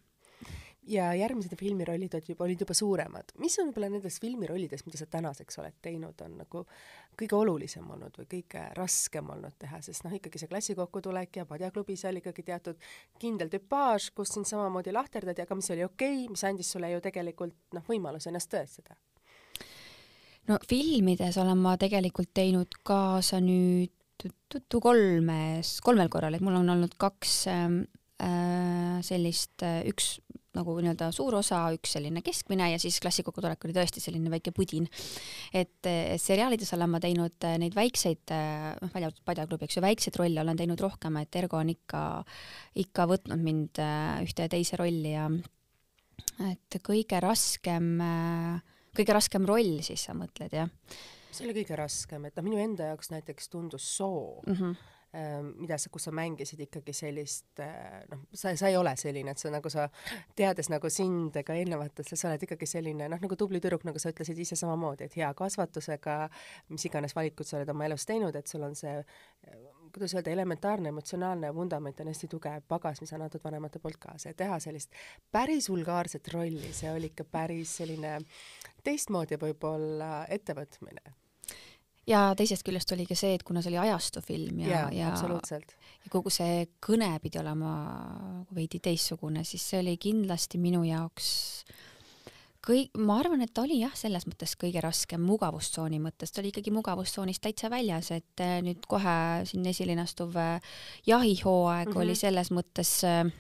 ja järgmised filmirollid olid juba, olid juba suuremad. mis on võib-olla nendes filmirollides, mida sa tänaseks oled teinud, on nagu kõige olulisem olnud või kõige raskem olnud teha, sest noh, ikkagi see klassi kokkutulek ja padjaklubis oli ikkagi teatud kindel tüpaaž, kus sind samamoodi lahterdati, aga mis oli okei okay,, mis andis sulle ju tegelikult noh, võimaluse ennast tõestada? no filmides olen ma tegelikult teinud kaasa nüüd tuttu kolmes, kolmel korral, et mul on olnud kaks ähm, äh, sellist, äh, üks nagu nii-öelda suur osa, üks selline keskmine ja siis klassikakutulek oli tõesti selline väike pudin. et eh, seriaalides olen ma teinud eh, neid väikseid, eh, noh välja arvatud Padjaklubi, eks ju, väikseid rolle olen teinud rohkem, et Ergo on ikka, ikka võtnud mind ühte ja teise rolli ja et kõige raskem, kõige raskem roll siis sa mõtled, jah? see oli kõige raskem, et noh, minu enda jaoks näiteks tundus soo mm. -hmm Ehm, mida sa, kus sa mängisid ikkagi sellist eh, noh, sa, sa ei ole selline, et sa nagu sa, teades nagu sind ega eelnevatesse, sa oled ikkagi selline noh, nagu tubli tüdruk, nagu sa ütlesid ise samamoodi, et hea kasvatusega, mis iganes valikud sa oled oma elus teinud, et sul on see kuidas öelda, elementaarne emotsionaalne vundament on hästi tugev pagas, mis on antud vanemate poolt kaasa ja teha sellist päris vulgaarset rolli, see oli ikka päris selline teistmoodi võib-olla ettevõtmine ja teisest küljest oli ka see, et kuna see oli ajastufilm ja, ja, ja absoluutselt. ja kogu see kõne pidi olema veidi teistsugune, siis see oli kindlasti minu jaoks kõik, ma arvan, et ta oli jah, selles mõttes kõige raskem mugavustsooni mõttes, ta oli ikkagi mugavustsoonist täitsa väljas, et eh, nüüd kohe siin esilinastuv eh, jahihooaeg mm -hmm. oli mhm. selles mõttes äh,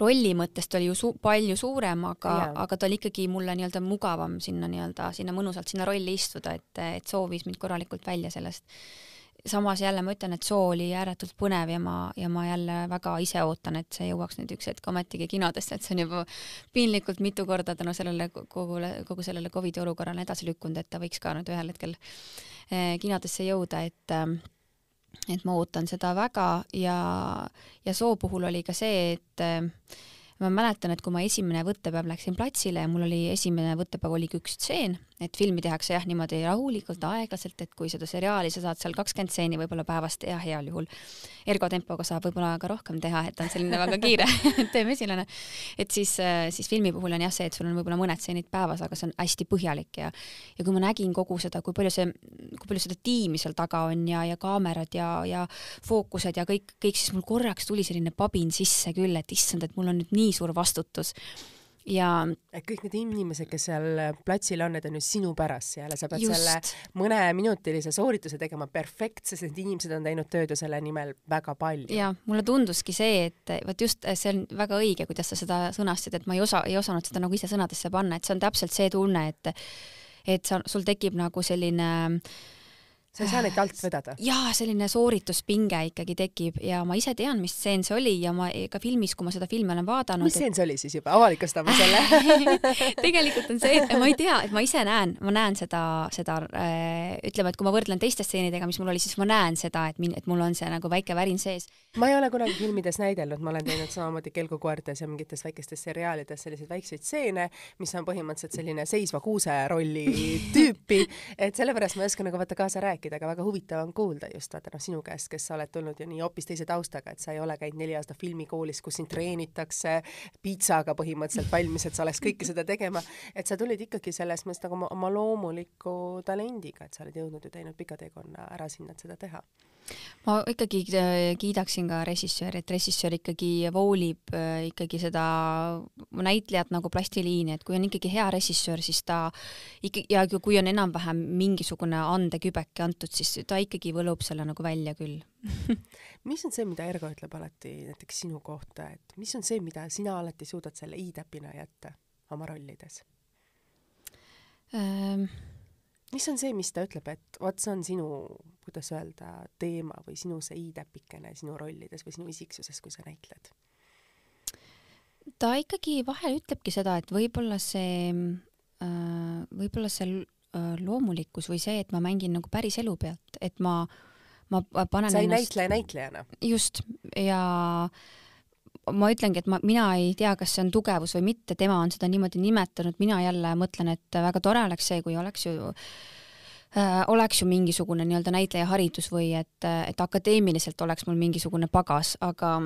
rolli mõttest oli ju su palju suurem, aga yeah., aga ta oli ikkagi mulle nii-öelda mugavam sinna nii-öelda sinna mõnusalt sinna rolli istuda, et, et soo viis mind korralikult välja sellest. samas jälle ma ütlen, et soo oli ääretult põnev ja ma, ja ma jälle väga ise ootan, et see jõuaks nüüd üks hetk ometigi kinodesse, et see on juba piinlikult mitu korda tänu no sellele kogule, kogu sellele Covidi olukorrale edasi lükkunud, et ta võiks ka nüüd ühel hetkel eh, kinodesse jõuda, et ähm, et ma ootan seda väga ja, ja soo puhul oli ka see, et ma mäletan, et kui ma esimene võttepäev läksin platsile ja mul oli esimene võttepäev oligi üks stseen, et filmi tehakse jah, niimoodi rahulikult, aeglaselt, et kui seda seriaali sa saad seal kakskümmend stseeni võib-olla päevast ja heal juhul ergotempoga saab võib-olla ka rohkem teha, et ta on selline väga kiire töömesilane. et siis, siis filmi puhul on jah see, et sul on võib-olla mõned stseenid päevas, aga see on hästi põhjalik ja ja kui ma nägin kogu seda, kui palju see, kui palju seda tiimi seal taga on ja, ja kaamerad ja, ja fookused ja kõik, kõik, siis mul korraks tuli selline pabin sisse küll, et issand, et mul on nüüd nii nii suur vastutus ja kõik need inimesed, kes seal platsil on, need on ju sinu pärast seal ja sa pead Just. selle mõneminutilise soorituse tegema perfektse, sest need inimesed on teinud tööd ju selle nimel väga palju. ja mulle tunduski see, et vot just see on väga õige, kuidas sa seda sõnastasid, et ma ei osa, ei osanud seda nagu ise sõnadesse panna, et see on täpselt see tunne, et et sa, sul tekib nagu selline äh, sa ei saa neid alt vedada. jaa, selline soorituspinge ikkagi tekib ja ma ise tean, mis stseen see oli ja ma e, ka filmis, kui ma seda filmi olen vaadanud. mis stseen et... see oli siis juba, avalikustame selle tegelikult on see, et ma ei tea, et ma ise näen, ma näen seda, seda äh,, ütleme, et kui ma võrdlen teiste stseenidega, mis mul oli, siis ma näen seda, et min-, et mul on see nagu väike värin sees. ma ei ole kunagi filmides näidelnud, ma olen teinud samamoodi kelgukoertes ja mingites väikestes seriaalides selliseid väikseid stseene, mis on põhimõtteliselt selline seisva kuuse rolli tüüpi, et sellepärast ma ei oska nagu vaata kaasa rääkida rääkida, aga väga huvitav on kuulda just vaata noh, sinu käest, kes sa oled tulnud ju nii hoopis teise taustaga, et sa ei ole käinud neli aasta filmikoolis, kus sind treenitakse piitsaga põhimõtteliselt valmis, et sa oleks kõike seda tegema, et sa tulid ikkagi selles mõttes nagu oma, oma loomuliku talendiga, et sa oled jõudnud ju teinud pika teekonna ära sinna, et seda teha ma ikkagi äh, kiidaksin ka režissööri, et režissöör ikkagi voolib äh, ikkagi seda näitlejat nagu plastiliini, et kui on ikkagi hea režissöör, siis ta ikka ja kui on enam-vähem mingisugune andekübeke antud, siis ta ikkagi võlub selle nagu välja küll mis on see, mida Ergo ütleb alati näiteks sinu kohta, et mis on see, mida sina alati suudad selle i-täpina jätta oma rollides ähm...? mis on see, mis ta ütleb, et vot see on sinu, kuidas öelda, teema või sinu see i-täpikene sinu rollides või sinu isiksuses, kui sa näitled? ta ikkagi vahel ütlebki seda, et võib-olla see, äh, võib-olla see äh, loomulikkus või see, et ma mängin nagu päris elu pealt, et ma, ma panen sa ei ennast... näitle näitlejana? just, ja äh, ma ütlengi, et ma, mina ei tea, kas see on tugevus või mitte, tema on seda niimoodi nimetanud, mina jälle mõtlen, et väga tore oleks see, kui oleks ju äh, oleks ju mingisugune nii-öelda näitlejaharidus või et, et akadeemiliselt oleks mul mingisugune pagas, aga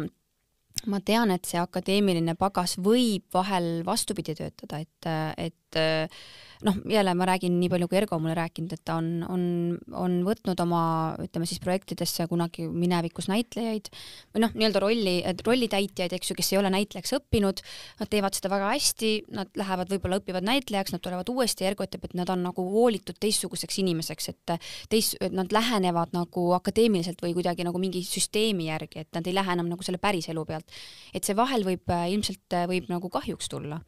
ma tean, et see akadeemiline pagas võib vahel vastupidi töötada, et, et et eh, noh, jälle ma räägin nii palju, kui Ergo mulle rääkinud, et ta on, on, on võtnud oma, ütleme siis projektidesse kunagi minevikus näitlejaid või noh, nii-öelda rolli, rollitäitjaid, eks ju, kes ei ole näitlejaks õppinud, nad teevad seda väga hästi, nad lähevad, võib-olla õpivad näitlejaks, nad tulevad uuesti ja Ergo ütleb, et nad on nagu voolitud teistsuguseks inimeseks, et teis-, nad lähenevad nagu akadeemiliselt või kuidagi nagu mingi süsteemi järgi, et nad ei lähe enam nagu selle päris elu pealt. et see vahel võib ilmselt, võib nagu kahjuks tulla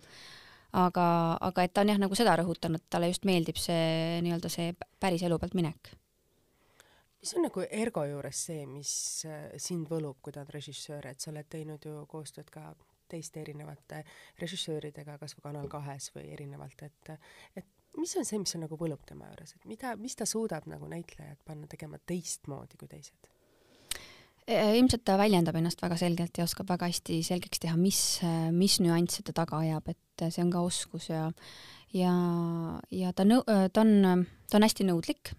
aga, aga et ta on jah, nagu seda rõhutanud, talle just meeldib see nii-öelda see päris elu pealt minek. mis on nagu Ergo juures see, mis äh, sind võlub, kui ta on režissöör, et sa oled teinud ju koostööd ka teiste erinevate režissööridega kas või Kanal kahes või erinevalt, et, et mis on see, mis on nagu võlub tema juures, et mida, mis ta suudab nagu näitlejat panna tegema teistmoodi kui teised? E, e, ilmselt ta väljendab ennast väga selgelt ja oskab väga hästi selgeks teha, mis, mis nüansse ta taga ajab, et et see on ka oskus ja ja, ja ta nõu-, äh, ta on, ta on hästi nõudlik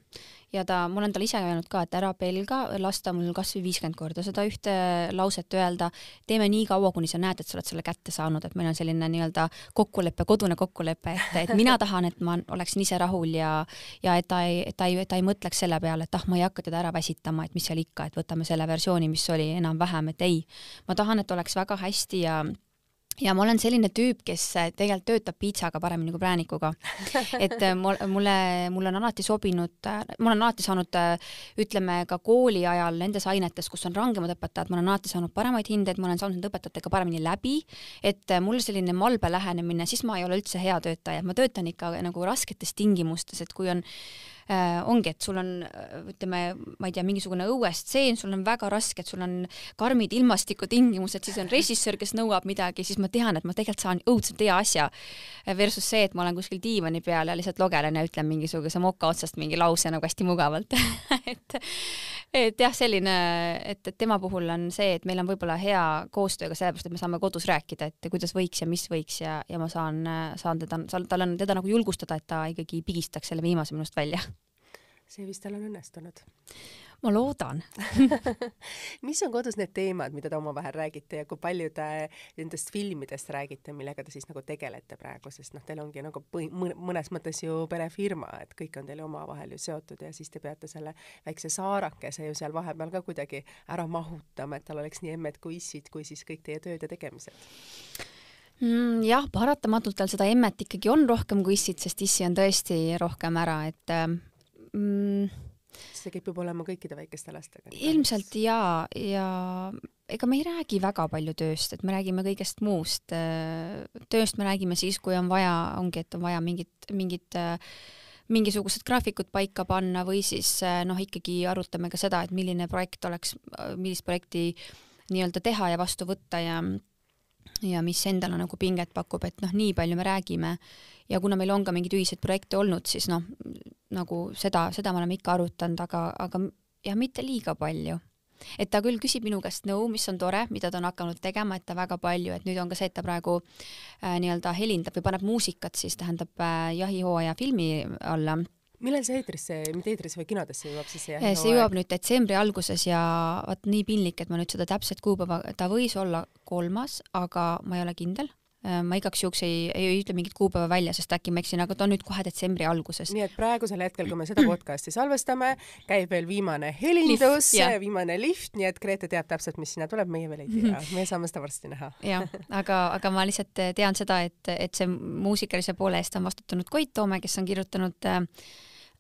ja ta, ma olen talle ise öelnud ka, et ära pelga, las ta mul kas või viiskümmend korda seda ühte lauset öelda, teeme nii kaua, kuni sa näed, et sa oled selle kätte saanud, et meil on selline nii-öelda kokkulepe, kodune kokkulepe, et, et mina tahan, et ma oleksin ise rahul ja ja et ta ei, et ta ei, ta ei mõtleks selle peale, et ah, ma ei hakka teda ära väsitama, et mis seal ikka, et võtame selle versiooni, mis oli enam-vähem, et ei. ma tahan, et oleks väga hästi ja ja ma olen selline tüüp, kes äh, tegelikult töötab piitsaga paremini kui präänikuga. et äh, mulle, mulle on alati sobinud, äh, ma olen alati saanud, ütleme ka kooli ajal nendes ainetes, kus on rangemad õpetajad, ma olen alati saanud paremaid hindeid, ma olen saanud nende õpetajatega paremini läbi, et mul selline malbe lähenemine, siis ma ei ole üldse hea töötaja, ma töötan ikka nagu rasketes tingimustes, et kui on Äh, ongi, et sul on, äh, ütleme, ma ei tea, mingisugune õuestseen, sul on väga raske, et sul on karmid ilmastikutingimused, siis on režissöör, kes nõuab midagi, siis ma tean, et ma tegelikult saan õudselt hea asja. Versus see, et ma olen kuskil diivani peal ja lihtsalt logelen ja ütlen mingisuguse moka otsast mingi lause nagu hästi mugavalt et, et jah, selline, et, et tema puhul on see, et meil on võib-olla hea koostöö ka sellepärast, et me saame kodus rääkida, et kuidas võiks ja mis võiks ja, ja ma saan, saan teda, saan talle, teda nagu julgustada, et ta ikkagi pigistaks selle viimase minust välja see vist tal on õnnestunud. ma loodan mis on kodus need teemad, mida te omavahel räägite ja kui palju te nendest filmidest räägite, millega te siis nagu tegelete praegu, sest noh, teil ongi nagu põhi, mõnes mõttes ju perefirma, et kõik on teil omavahel ju seotud ja siis te peate selle väikse saarakese ju seal vahepeal ka kuidagi ära mahutama, et tal oleks nii emmed kui issid kui siis kõik teie tööd ja tegemised mm,? Jah, paratamatult tal seda emmet ikkagi on rohkem kui issit, sest issi on tõesti rohkem ära, et ähm, mm, see kipub olema kõikide väikeste lastega. ilmselt jaa, ja ega me ei räägi väga palju tööst, et me räägime kõigest muust. tööst me räägime siis, kui on vaja, ongi, et on vaja mingit, mingit mingisugused graafikud paika panna või siis noh, ikkagi arutame ka seda, et milline projekt oleks, millist projekti nii-öelda teha ja vastu võtta ja ja mis endale nagu pinget pakub, et noh, nii palju me räägime ja kuna meil on ka mingeid ühiseid projekte olnud, siis noh, nagu seda, seda me oleme ikka arutanud, aga, aga jah, mitte liiga palju. et ta küll küsib minu käest nõu no,, mis on tore, mida ta on hakanud tegema, et ta väga palju, et nüüd on ka see, et ta praegu äh, nii-öelda helindab või paneb muusikat siis tähendab äh, jahihooaja filmi alla millal see eetrisse, mitte eetrisse, vaid kinodesse jõuab siis see jah? see jõuab nüüd detsembri alguses ja vot nii piinlik, et ma nüüd seda täpset kuupäeva, ta võis olla kolmas, aga ma ei ole kindel Äh, ma igaks juhuks ei, ei ütle mingit kuupäeva välja, sest äkki ma eksin, aga ta on nüüd kohe detsembri alguses. nii et praegusel hetkel, kui me seda podcast'i salvestame, käib veel viimane helindus, viimane lift, nii et Grete teab täpselt, mis sinna tuleb, meie veel ei tea, mhm. me saame seda varsti näha. jah, aga, aga ma lihtsalt äh, tean seda, et, et see muusikalise poole eest on vastutanud Koit Toome, kes on kirjutanud äh,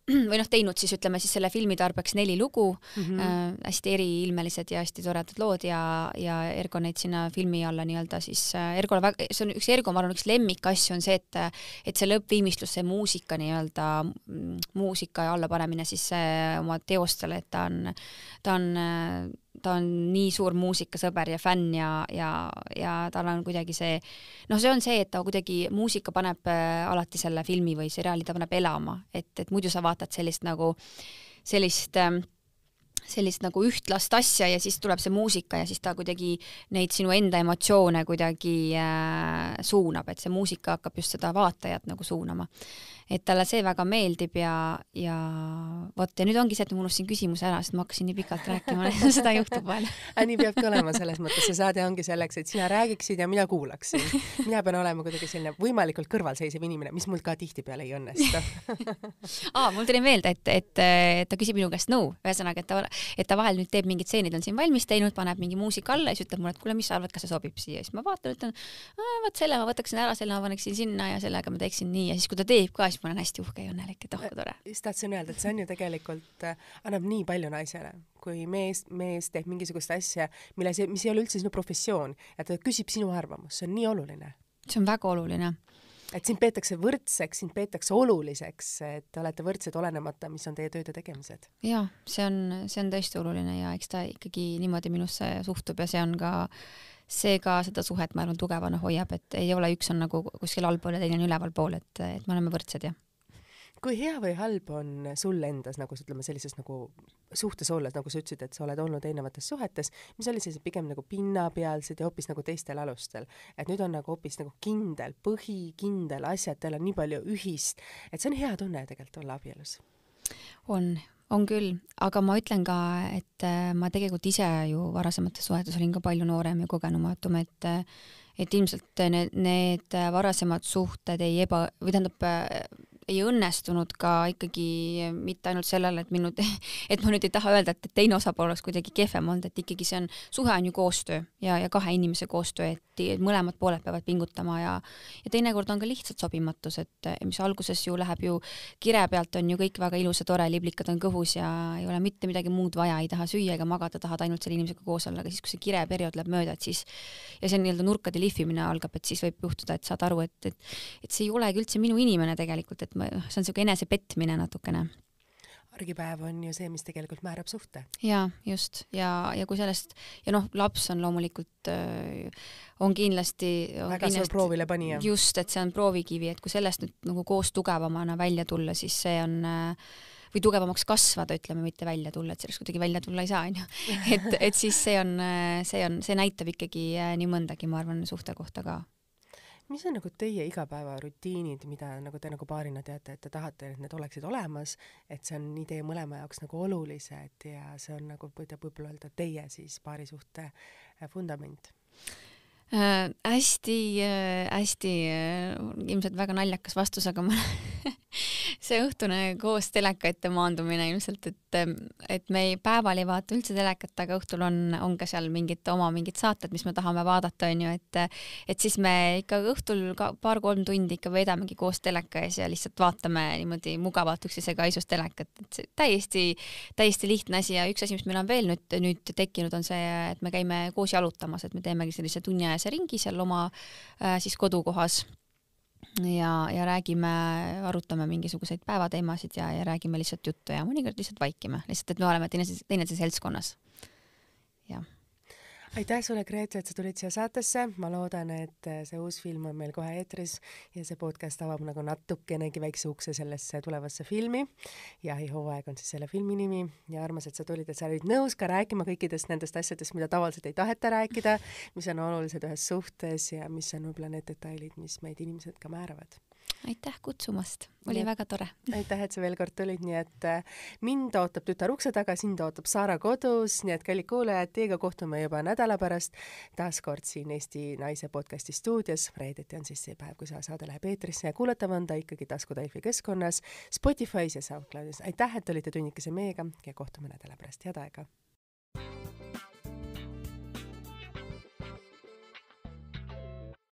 või noh, teinud siis ütleme siis selle filmi tarbeks neli lugu mm, -hmm. äh, hästi eriilmelised ja hästi toredad lood ja, ja Ergo neid sinna filmi alla nii-öelda siis äh,, Ergole väga, see on üks, Ergo, ma arvan, üks lemmikasju on see, et et see lõppviimistlus, see muusika nii-öelda, mm, muusika allapanemine siis äh, oma teostele, et ta on, ta on äh, ta on nii suur muusikasõber ja fänn ja, ja, ja tal on kuidagi see, noh, see on see, et ta kuidagi, muusika paneb äh, alati selle filmi või seriaali, ta paneb elama, et, et muidu sa vaatad sellist nagu, sellist ähm, sellist nagu ühtlast asja ja siis tuleb see muusika ja siis ta kuidagi neid sinu enda emotsioone kuidagi äh, suunab, et see muusika hakkab just seda vaatajat nagu suunama et talle see väga meeldib ja, ja vot, ja nüüd ongi see, et ma unustasin küsimuse ära, sest ma hakkasin nii pikalt rääkima seda juhtub vahel nii peabki olema, selles mõttes see saade ongi selleks, et sina räägiksid ja mina kuulaksin. mina pean olema kuidagi selline võimalikult kõrvalseisev inimene, mis mul ka tihtipeale ei õnnestu aa, mul tuli meelde, et, et, et ta küsib minu käest nõu no., ühesõnaga, et ta, et ta vahel nüüd teeb mingid stseenid, on siin valmis teinud, paneb mingi muusika alla ja siis ütleb mulle, et kuule, mis sa arvad, kas see sobib siia, siis ma vaatan, ütlen, vot selle ma võtaksin ära, selle ma paneksin sinna ja sellega ma teeksin nii ja siis, kui ta teeb ka, siis ma olen hästi uhke ja õnnelik, et oh kui tore. just tahtsin öelda, et see on ju tegelikult, äh, annab nii palju naisele, kui mees, mees teeb mingisugust asja, mille see, mis ei ole üldse sinu professioon, et ta küsib sinu arvamust, see on nii oluline. see on väga oluline et sind peetakse võrdseks, sind peetakse oluliseks, et te olete võrdsed olenemata, mis on teie tööde tegemised. jaa, see on, see on tõesti oluline ja eks ta ikkagi niimoodi minusse suhtub ja see on ka see ka seda suhet, ma arvan, tugevana hoiab, et ei ole, üks on nagu kuskil allpool ja teine on ülevalpool, et, et me oleme võrdsed ja kui hea või halb on sul endas nagu ütleme, sellises nagu suhtes olles, nagu sa ütlesid, et sa oled olnud erinevates suhetes, mis oli siis pigem nagu pinnapealsed ja hoopis nagu teistel alustel. et nüüd on nagu hoopis nagu kindel põhi, kindel asjad, teil on nii palju ühist, et see on hea tunne tegelikult olla abielus. on, on küll, aga ma ütlen ka, et äh, ma tegelikult ise ju varasemates suhetes olin ka palju noorem ja kogenumatum, et äh, et ilmselt need, need äh, varasemad suhted ei eba, või tähendab, ei õnnestunud ka ikkagi mitte ainult sellele, et minu, et ma nüüd ei taha öelda, et teine osapool oleks kuidagi kehvem olnud, et ikkagi see on, suhe on ju koostöö ja, ja kahe inimese koostöö, et mõlemad pooled peavad pingutama ja ja teinekord on ka lihtsalt sobimatus, et mis alguses ju läheb ju kire pealt on ju kõik väga ilus ja tore, liblikad on kõhus ja ei ole mitte midagi muud vaja, ei taha süüa ega magada, tahad ainult selle inimesega koos olla, aga siis, kui see kire periood läheb mööda, et siis ja see nii-öelda nurkade lihvimine algab, et siis võib juhtuda, et saad aru, et, et et see ei olegi üldse minu inimene tegelikult, et et ma, noh, see on niisugune enesepetmine natukene argipäev on ju see, mis tegelikult määrab suhte. jaa, just, ja, ja kui sellest, ja noh, laps on loomulikult, on kindlasti on väga kindlasti, suur proovilepanija. just, et see on proovikivi, et kui sellest nüüd nagu koos tugevamana välja tulla, siis see on või tugevamaks kasvada, ütleme, mitte välja tulla, et sellest kuidagi välja tulla ei saa, onju. et, et siis see on, see on, see näitab ikkagi nii mõndagi, ma arvan, suhte kohta ka mis on nagu teie igapäevarutiinid, mida nagu te nagu paarina teate, et te tahate, et need oleksid olemas, et see on nii teie mõlema jaoks nagu olulised ja see on nagu, võite võib-olla öelda, teie siis paarisuhte äh, vundament äh,? hästi äh,, hästi äh, ilmselt väga naljakas vastus, aga ma see õhtune koos teleka ette maandumine ilmselt, et, ähm, et me ei, päeval ei vaata üldse telekat, aga õhtul on, on ka seal mingid oma mingid saated, mis me tahame vaadata, onju, et, et siis me ikka õhtul ka paar-kolm tundi ikka veedamegi koos teleka ees ja lihtsalt vaatame niimoodi mugavalt üksteisega isus telekat, et see täiesti, täiesti lihtne asi ja üks asi, mis meil on veel nüüd, nüüd tekkinud, on see, et me käime koos jalutamas, et me teemegi sellise tunniajase ringi seal oma äh, siis kodukohas ja, ja räägime, arutame mingisuguseid päevateemasid ja, ja räägime lihtsalt juttu ja mõnikord lihtsalt vaikime, lihtsalt et me oleme teineteise, teineteise seltskonnas aitäh sulle, Grete, et sa tulid siia saatesse, ma loodan, et äh, see uus film on meil kohe eetris ja see podcast avab nagu natukenegi väikse ukse sellesse tulevasse filmi. jahihooaeg on siis selle filmi nimi ja armas, et sa tulid, et sa olid nõus ka rääkima kõikidest nendest asjadest, mida tavaliselt ei taheta rääkida, mis on olulised ühes suhtes ja mis on võib-olla need detailid, mis meid inimesed ka määravad aitäh kutsumast, oli ja. väga tore. aitäh, et sa veel kord tulid, nii et äh, mind ootab tütar ukse taga, sind ootab Saara kodus, nii et kallid kuulajad, teiega kohtume juba nädala pärast taas kord siin Eesti Naise podcasti stuudios. reedeti on siis see päev, kui see saade läheb eetrisse ja kuulatav on ta ikkagi Tasku Taifi keskkonnas, Spotify's ja SoundCloudis. aitäh, et olite tunnikese meiega ja kohtume nädala pärast, head aega!